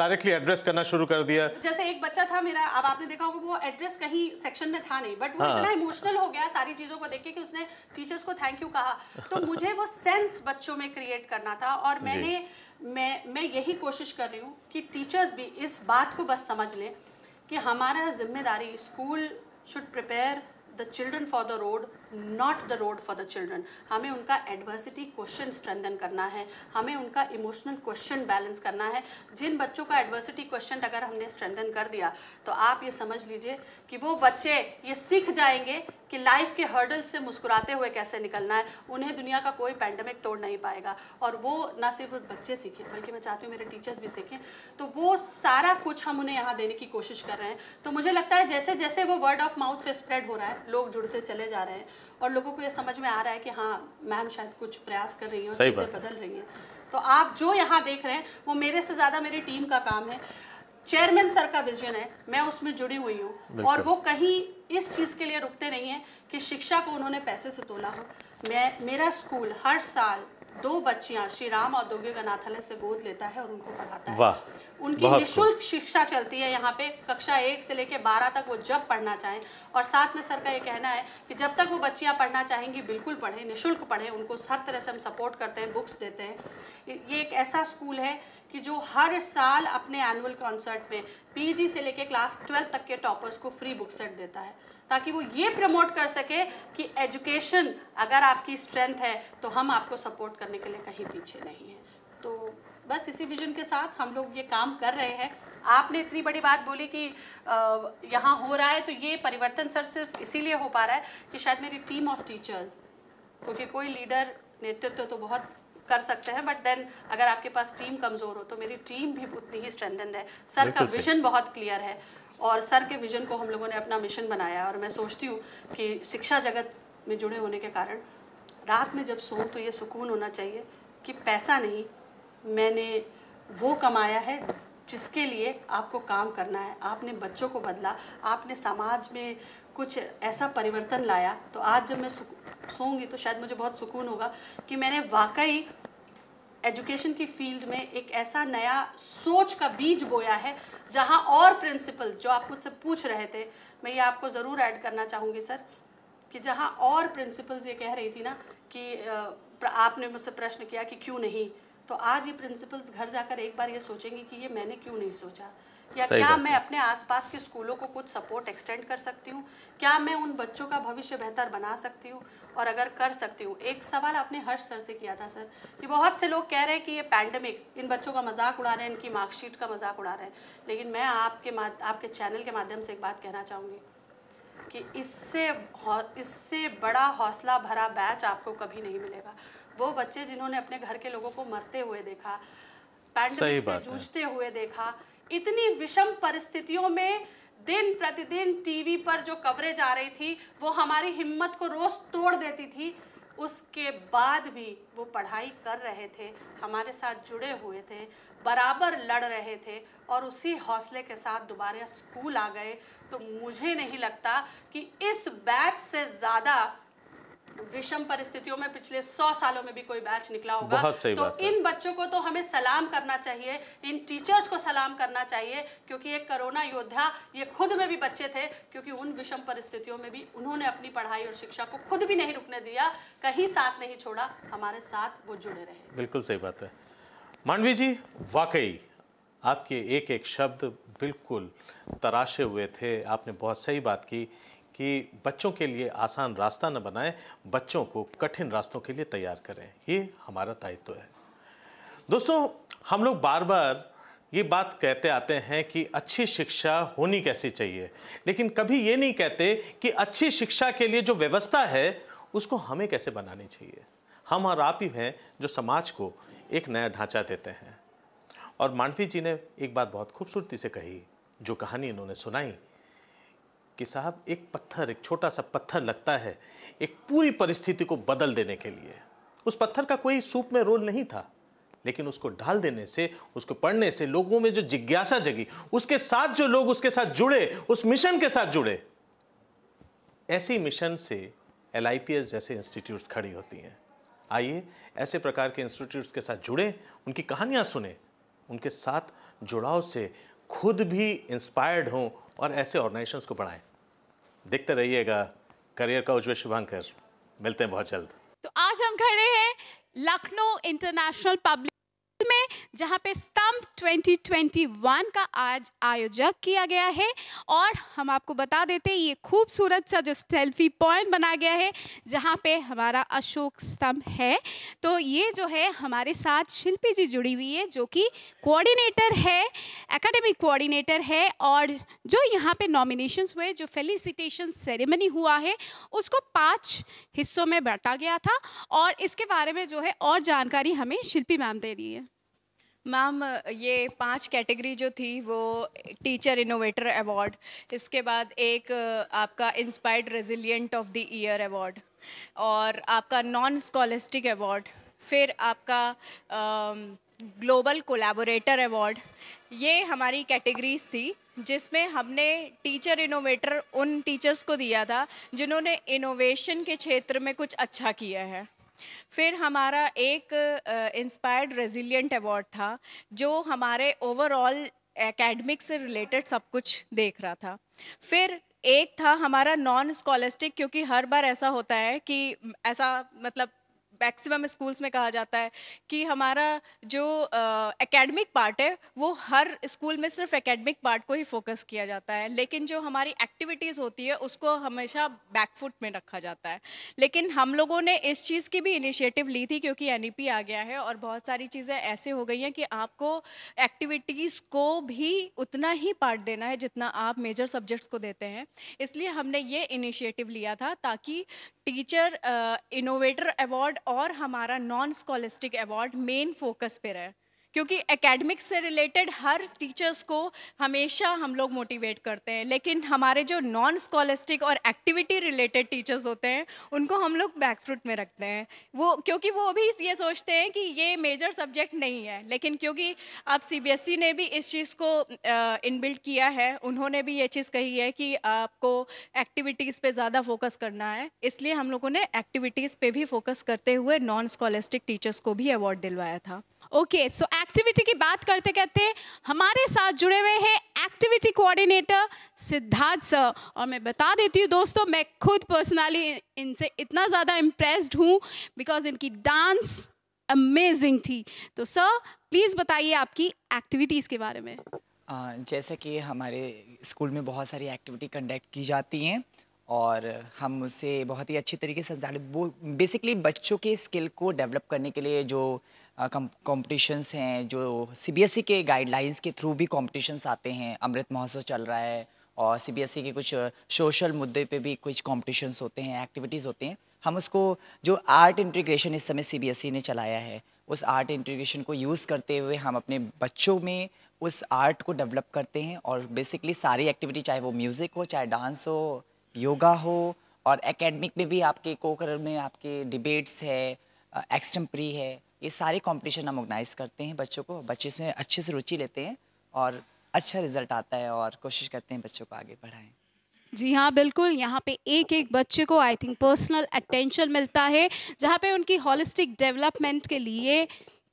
[SPEAKER 2] डायरेक्टली एड्रेस करना शुरू कर दिया
[SPEAKER 5] जैसे एक बच्चा था मेरा अब आपने देखा होगा वो एड्रेस कहीं सेक्शन में था नहीं बट वो हाँ। इतना इमोशनल हो गया सारी चीजों को देख के कि उसने टीचर्स को थैंक यू कहा तो मुझे वो सेंस बच्चों में क्रिएट करना था और मैंने मैं मैं यही कोशिश कर रही हूँ कि टीचर्स भी इस बात को बस समझ लें कि हमारा जिम्मेदारी school should prepare the children for the road not the road for the children हमें उनका एडवर्सिटी क्वेश्चन स्ट्रेंथन करना है हमें उनका इमोशनल क्वेश्चन बैलेंस करना है जिन बच्चों का एडवर्सिटी क्वेश्चन अगर हमने स्ट्रेंथन कर दिया तो आप ये समझ लीजिए कि वो बच्चे ये सीख जाएंगे कि लाइफ के हर्डल से मुस्कुराते हुए कैसे निकलना है उन्हें दुनिया का कोई पैंडमिक तोड़ नहीं पाएगा और वो ना सिर्फ बच्चे सीखें बल्कि मैं चाहती हूँ मेरे टीचर्स भी सीखें तो वो सारा कुछ हम उन्हें यहाँ देने की कोशिश कर रहे हैं तो मुझे लगता है जैसे जैसे वो वर्ड ऑफ माउथ से स्प्रेड हो रहा है लोग जुड़ते चले जा रहे हैं और लोगों को ये समझ में आ रहा है कि हाँ मैम शायद कुछ प्रयास कर रही है और चीज़ें बदल रही हैं तो आप जो यहाँ देख रहे हैं वो मेरे से ज़्यादा मेरी टीम का काम है चेयरमैन सर का विजन है मैं उसमें जुड़ी हुई हूँ और वो कहीं इस चीज़ के लिए रुकते नहीं हैं कि शिक्षा को उन्होंने पैसे से तोला हो मैं मेरा स्कूल हर साल दो बच्चियां श्री राम औद्योगिक अनाथालय से गोद लेता है और उनको पढ़ाता है उनकी निशुल्क शिक्षा चलती है यहाँ पे कक्षा एक से लेके बारह तक वो जब पढ़ना चाहें और साथ में सर का ये कहना है कि जब तक वो बच्चियाँ पढ़ना चाहेंगी बिल्कुल पढ़ें निःशुल्क पढ़ें उनको हर तरह से हम सपोर्ट करते हैं बुक्स देते हैं ये एक ऐसा स्कूल है कि जो हर साल अपने एनुअल कॉन्सर्ट में पी से लेके क्लास ट्वेल्थ तक के टॉपर्स को फ्री बुक सेट देता है ताकि वो ये प्रमोट कर सके कि एजुकेशन अगर आपकी स्ट्रेंथ है तो हम आपको सपोर्ट करने के लिए कहीं पीछे नहीं हैं तो बस इसी विजन के साथ हम लोग ये काम कर रहे हैं आपने इतनी बड़ी बात बोली कि यहाँ हो रहा है तो ये परिवर्तन सर सिर्फ इसीलिए हो पा रहा है कि शायद मेरी टीम ऑफ टीचर्स क्योंकि कोई लीडर नेतृत्व तो बहुत कर सकते हैं बट देन अगर आपके पास टीम कमज़ोर हो तो मेरी टीम भी उतनी ही स्ट्रेंथन है सर का विजन बहुत क्लियर है और सर के विज़न को हम लोगों ने अपना मिशन बनाया और मैं सोचती हूँ कि शिक्षा जगत में जुड़े होने के कारण रात में जब सो तो ये सुकून होना चाहिए कि पैसा नहीं मैंने वो कमाया है जिसके लिए आपको काम करना है आपने बच्चों को बदला आपने समाज में कुछ ऐसा परिवर्तन लाया तो आज जब मैं सोऊंगी तो शायद मुझे बहुत सुकून होगा कि मैंने वाकई एजुकेशन की फील्ड में एक ऐसा नया सोच का बीज बोया है जहाँ और प्रिंसिपल्स जो आप मुझसे पूछ रहे थे मैं ये आपको ज़रूर ऐड करना चाहूँगी सर कि जहाँ और प्रिंसिपल्स ये कह रही थी ना कि आपने मुझसे प्रश्न किया कि क्यों नहीं तो आज ये प्रिंसिपल्स घर जाकर एक बार ये सोचेंगे कि ये मैंने क्यों नहीं सोचा या क्या मैं अपने आसपास के स्कूलों को कुछ सपोर्ट एक्सटेंड कर सकती हूँ क्या मैं उन बच्चों का भविष्य बेहतर बना सकती हूँ और अगर कर सकती हूँ एक सवाल आपने हर्ष सर से किया था सर कि बहुत से लोग कह रहे हैं कि ये पैंडमिक इन बच्चों का मजाक उड़ा रहे हैं इनकी मार्कशीट का मजाक उड़ा रहे हैं लेकिन मैं आपके आपके चैनल के माध्यम से एक बात कहना चाहूँगी कि इससे इससे बड़ा हौसला भरा बैच आपको कभी नहीं मिलेगा वो बच्चे जिन्होंने अपने घर के लोगों को मरते हुए देखा पैंडमिक से जूझते हुए देखा इतनी विषम परिस्थितियों में दिन प्रतिदिन टीवी पर जो कवरेज आ रही थी वो हमारी हिम्मत को रोज़ तोड़ देती थी उसके बाद भी वो पढ़ाई कर रहे थे हमारे साथ जुड़े हुए थे बराबर लड़ रहे थे और उसी हौसले के साथ दोबारा स्कूल आ गए तो मुझे नहीं लगता कि इस बैच से ज़्यादा विषम परिस्थितियों में पिछले सौ सालों में भी कोई बैच निकला होगा बहुत सही तो बात इन बच्चों को तो हमें सलाम करना चाहिए इन टीचर्स को सलाम करना चाहिए क्योंकि एक कोरोना योद्धा ये खुद में भी बच्चे थे क्योंकि उन विषम परिस्थितियों में भी उन्होंने अपनी पढ़ाई और शिक्षा को खुद भी नहीं रुकने दिया कहीं साथ नहीं छोड़ा हमारे साथ वो जुड़े रहे
[SPEAKER 2] बिल्कुल सही बात है मांडवी जी वाकई आपके एक एक शब्द बिल्कुल तराशे हुए थे आपने बहुत सही बात की कि बच्चों के लिए आसान रास्ता न बनाएं बच्चों को कठिन रास्तों के लिए तैयार करें ये हमारा दायित्व है दोस्तों हम लोग बार बार ये बात कहते आते हैं कि अच्छी शिक्षा होनी कैसी चाहिए लेकिन कभी ये नहीं कहते कि अच्छी शिक्षा के लिए जो व्यवस्था है उसको हमें कैसे बनानी चाहिए हम और आप ही हैं जो समाज को एक नया ढांचा देते हैं और मांडवी जी ने एक बात बहुत खूबसूरती से कही जो कहानी इन्होंने सुनाई कि साहब एक पत्थर एक छोटा सा पत्थर लगता है एक पूरी परिस्थिति को बदल देने के लिए उस पत्थर का कोई सूप में रोल नहीं था लेकिन उसको ढाल देने से उसको पढ़ने से लोगों में जो जिज्ञासा जगी उसके साथ जो लोग उसके साथ जुड़े उस मिशन के साथ जुड़े ऐसी मिशन से एल जैसे इंस्टीट्यूट्स खड़ी होती हैं आइए ऐसे प्रकार के इंस्टीट्यूट्स के साथ जुड़े उनकी कहानियाँ सुने उनके साथ जुड़ाव से खुद भी इंस्पायर्ड हों और ऐसे ऑर्गेनाइजेशन को बढ़ाएं देखते रहिएगा करियर का उज्जवल शुभांकर मिलते हैं बहुत जल्द
[SPEAKER 1] तो आज हम खड़े हैं लखनऊ इंटरनेशनल पब्लिक में जहाँ पे स्तंभ 2021 का आज आयोजक किया गया है और हम आपको बता देते हैं ये खूबसूरत सा जो सेल्फी पॉइंट बना गया है जहाँ पे हमारा अशोक स्तंभ है तो ये जो है हमारे साथ शिल्पी जी जुड़ी हुई है जो कि कोऑर्डिनेटर है एकेडमिक कोऑर्डिनेटर है और जो यहाँ पे नॉमिनेशंस हुए जो फेलिसिटेशन सेरेमनी हुआ है उसको पाँच हिस्सों में बांटा गया था और इसके बारे में जो है और जानकारी हमें शिल्पी मैम दे रही है मैम ये पांच कैटेगरी जो थी वो
[SPEAKER 6] टीचर इनोवेटर अवार्ड इसके बाद एक आपका inspired resilient of the year award और आपका नॉन स्कॉलिस्टिक अवार्ड फिर आपका ग्लोबल कोलैबोरेटर अवार्ड ये हमारी कैटेगरीज थी जिसमें हमने टीचर इनोवेटर उन टीचर्स को दिया था जिन्होंने इनोवेशन के क्षेत्र में कुछ अच्छा किया है फिर हमारा एक इंस्पायर्ड रेजिलियंट अवार्ड था जो हमारे ओवरऑल एकेडमिक से रिलेटेड सब कुछ देख रहा था फिर एक था हमारा नॉन स्कॉलस्टिक क्योंकि हर बार ऐसा होता है कि ऐसा मतलब मैक्सिमम स्कूल्स में कहा जाता है कि हमारा जो एकेडमिक पार्ट है वो हर स्कूल में सिर्फ एकेडमिक पार्ट को ही फोकस किया जाता है लेकिन जो हमारी एक्टिविटीज़ होती है उसको हमेशा बैकफुट में रखा जाता है लेकिन हम लोगों ने इस चीज़ की भी इनिशिएटिव ली थी क्योंकि एन e आ गया है और बहुत सारी चीज़ें ऐसे हो गई हैं कि आपको एक्टिविटीज़ को भी उतना ही पार्ट देना है जितना आप मेजर सब्जेक्ट्स को देते हैं इसलिए हमने ये इनिशिएटिव लिया था ताकि टीचर इनोवेटर अवार्ड और हमारा non scholastic award main focus पे रहे क्योंकि एकेडमिक्स से रिलेटेड हर टीचर्स को हमेशा हम लोग मोटिवेट करते हैं लेकिन हमारे जो नॉन स्कॉलिस्टिक और एक्टिविटी रिलेटेड टीचर्स होते हैं उनको हम लोग बैकफ्रूट में रखते हैं वो क्योंकि वो भी ये सोचते हैं कि ये मेजर सब्जेक्ट नहीं है लेकिन क्योंकि अब सी e ने भी इस चीज़ को इनबिल्ट किया है उन्होंने भी ये चीज़ कही है कि आपको एक्टिविटीज़ पर ज़्यादा फोकस करना है इसलिए हम लोगों ने एक्टिविटीज़ पर भी फोकस करते हुए नॉन स्कॉलिस्टिक टीचर्स को भी अवार्ड
[SPEAKER 1] दिलवाया था ओके सो एक्टिविटी की बात करते करते हमारे साथ जुड़े हुए हैं एक्टिविटी कोऑर्डिनेटर सिद्धार्थ सर और मैं बता देती हूँ दोस्तों मैं खुद पर्सनली इनसे इतना ज़्यादा इम्प्रेस्ड हूँ बिकॉज इनकी डांस अमेजिंग थी तो सर प्लीज़ बताइए आपकी एक्टिविटीज़ के बारे में
[SPEAKER 4] आ, जैसे कि हमारे स्कूल में बहुत सारी एक्टिविटी कंडक्ट की जाती हैं और हम उसे बहुत ही अच्छी तरीके से बेसिकली बच्चों के स्किल को डेवलप करने के लिए जो कॉम्पिटिशन्स हैं जो ई e के गाइडलाइंस के थ्रू भी कॉम्पिटिशन्स आते हैं अमृत महोत्सव चल रहा है और ई e के कुछ सोशल मुद्दे पे भी कुछ कॉम्पिटिशन्स होते हैं एक्टिविटीज़ होते हैं हम उसको जो आर्ट इंटीग्रेशन इस समय ई e ने चलाया है उस आर्ट इंटीग्रेशन को यूज़ करते हुए हम अपने बच्चों में उस आर्ट को डेवलप करते हैं और बेसिकली सारी एक्टिविटी चाहे वो म्यूज़िक हो चाहे डांस हो योगा हो और एकेडमिक में भी आपके कोकर में आपके डिबेट्स है एक्सटम्प्री है ये सारे कॉम्पिटिशन हम ऑर्गेनाइज करते हैं बच्चों को बच्चे इसमें अच्छे से रुचि लेते हैं और अच्छा रिजल्ट आता है और कोशिश करते हैं बच्चों को आगे बढ़ाएं
[SPEAKER 1] जी हाँ बिल्कुल यहाँ पे एक एक बच्चे को आई थिंक पर्सनल अटेंशन मिलता है जहाँ पे उनकी हॉलिस्टिक डेवलपमेंट के लिए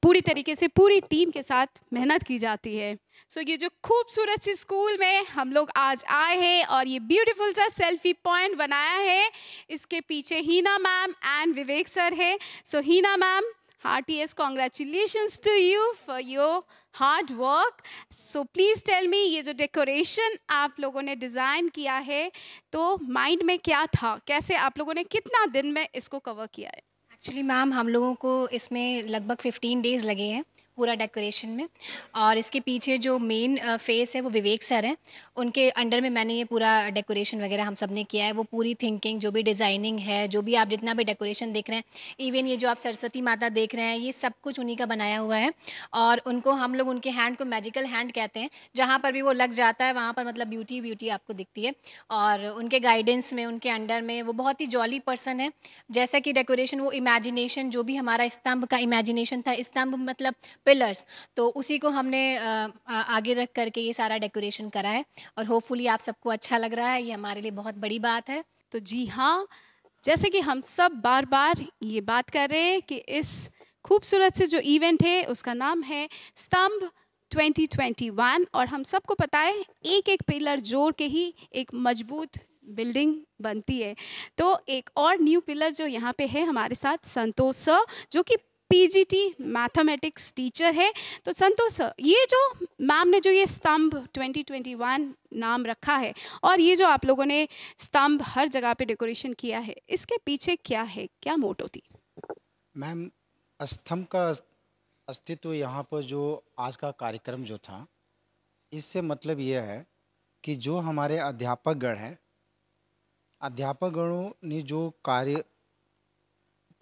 [SPEAKER 1] पूरी तरीके से पूरी टीम के साथ मेहनत की जाती है सो so, ये जो खूबसूरत सी स्कूल में हम लोग आज आए हैं और ये ब्यूटीफुल सा सेल्फी पॉइंट बनाया है इसके पीछे Heena ma'am and Vivek sir है so so, Heena ma'am heartiest congratulations to you for your hard work so please tell me ये जो डेकोरेशन आप लोगों ने डिज़ाइन किया है तो माइंड में क्या था कैसे आप लोगों ने कितना दिन में इसको कवर किया है एक्चुअली मैम हम लोगों को इसमें लगभग 15
[SPEAKER 6] डेज़ लगे हैं पूरा डेकोरेशन में और इसके पीछे जो मेन फेस है वो विवेक सर हैं उनके अंडर में मैंने ये पूरा डेकोरेशन वगैरह हम सब ने किया है वो पूरी थिंकिंग जो भी डिज़ाइनिंग है जो भी आप जितना भी डेकोरेशन देख रहे हैं इवन ये जो आप सरस्वती माता देख रहे हैं ये सब कुछ उन्हीं का बनाया हुआ है और उनको हम लोग उनके हैंड को मैजिकल हैंड कहते हैं जहाँ पर भी वो लग जाता है वहाँ पर मतलब ब्यूटी ब्यूटी आपको दिखती है और उनके गाइडेंस में उनके अंडर में वो बहुत ही जॉली पर्सन है जैसा कि डेकोरेशन वो इमेजिनेशन जो भी हमारा स्तंभ का इमेजिनेशन था स्तंभ मतलब पिलर्स तो उसी को हमने आगे रख करके ये सारा डेकोरेशन
[SPEAKER 1] करा है और होपफुली आप सबको अच्छा लग रहा है ये हमारे लिए बहुत बड़ी बात है तो जी हाँ जैसे कि हम सब बार बार ये बात कर रहे हैं कि इस खूबसूरत से जो इवेंट है उसका नाम है स्तंभ 2021 और हम सबको पता है एक एक पिलर जोड़ के ही एक मजबूत बिल्डिंग बनती है तो एक और न्यू पिलर जो यहाँ पे है हमारे साथ संतोष सर जो कि पीजीटी मैथमेटिक्स टीचर है तो संतोष ये जो मैम ने जो ये स्तंभ 2021 नाम रखा है और ये जो आप लोगों ने स्तंभ हर जगह पे डेकोरेशन किया है इसके पीछे क्या है क्या मोटो थी
[SPEAKER 4] मैम स्तंभ का अस्तित्व यहाँ पर जो आज का कार्यक्रम जो था इससे मतलब यह है कि जो हमारे अध्यापकगण हैं अध्यापकगणों ने जो कार्य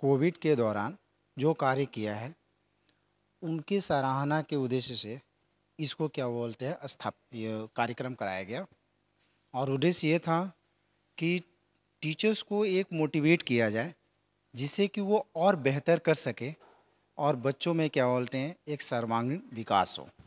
[SPEAKER 4] कोविड के दौरान जो कार्य किया है उनकी सराहना के उद्देश्य से इसको क्या बोलते हैं स्थाप कार्यक्रम कराया गया और उद्देश्य ये था कि टीचर्स को एक मोटिवेट किया जाए जिससे कि वो और बेहतर कर सके और बच्चों में क्या बोलते हैं एक सर्वांगीण विकास हो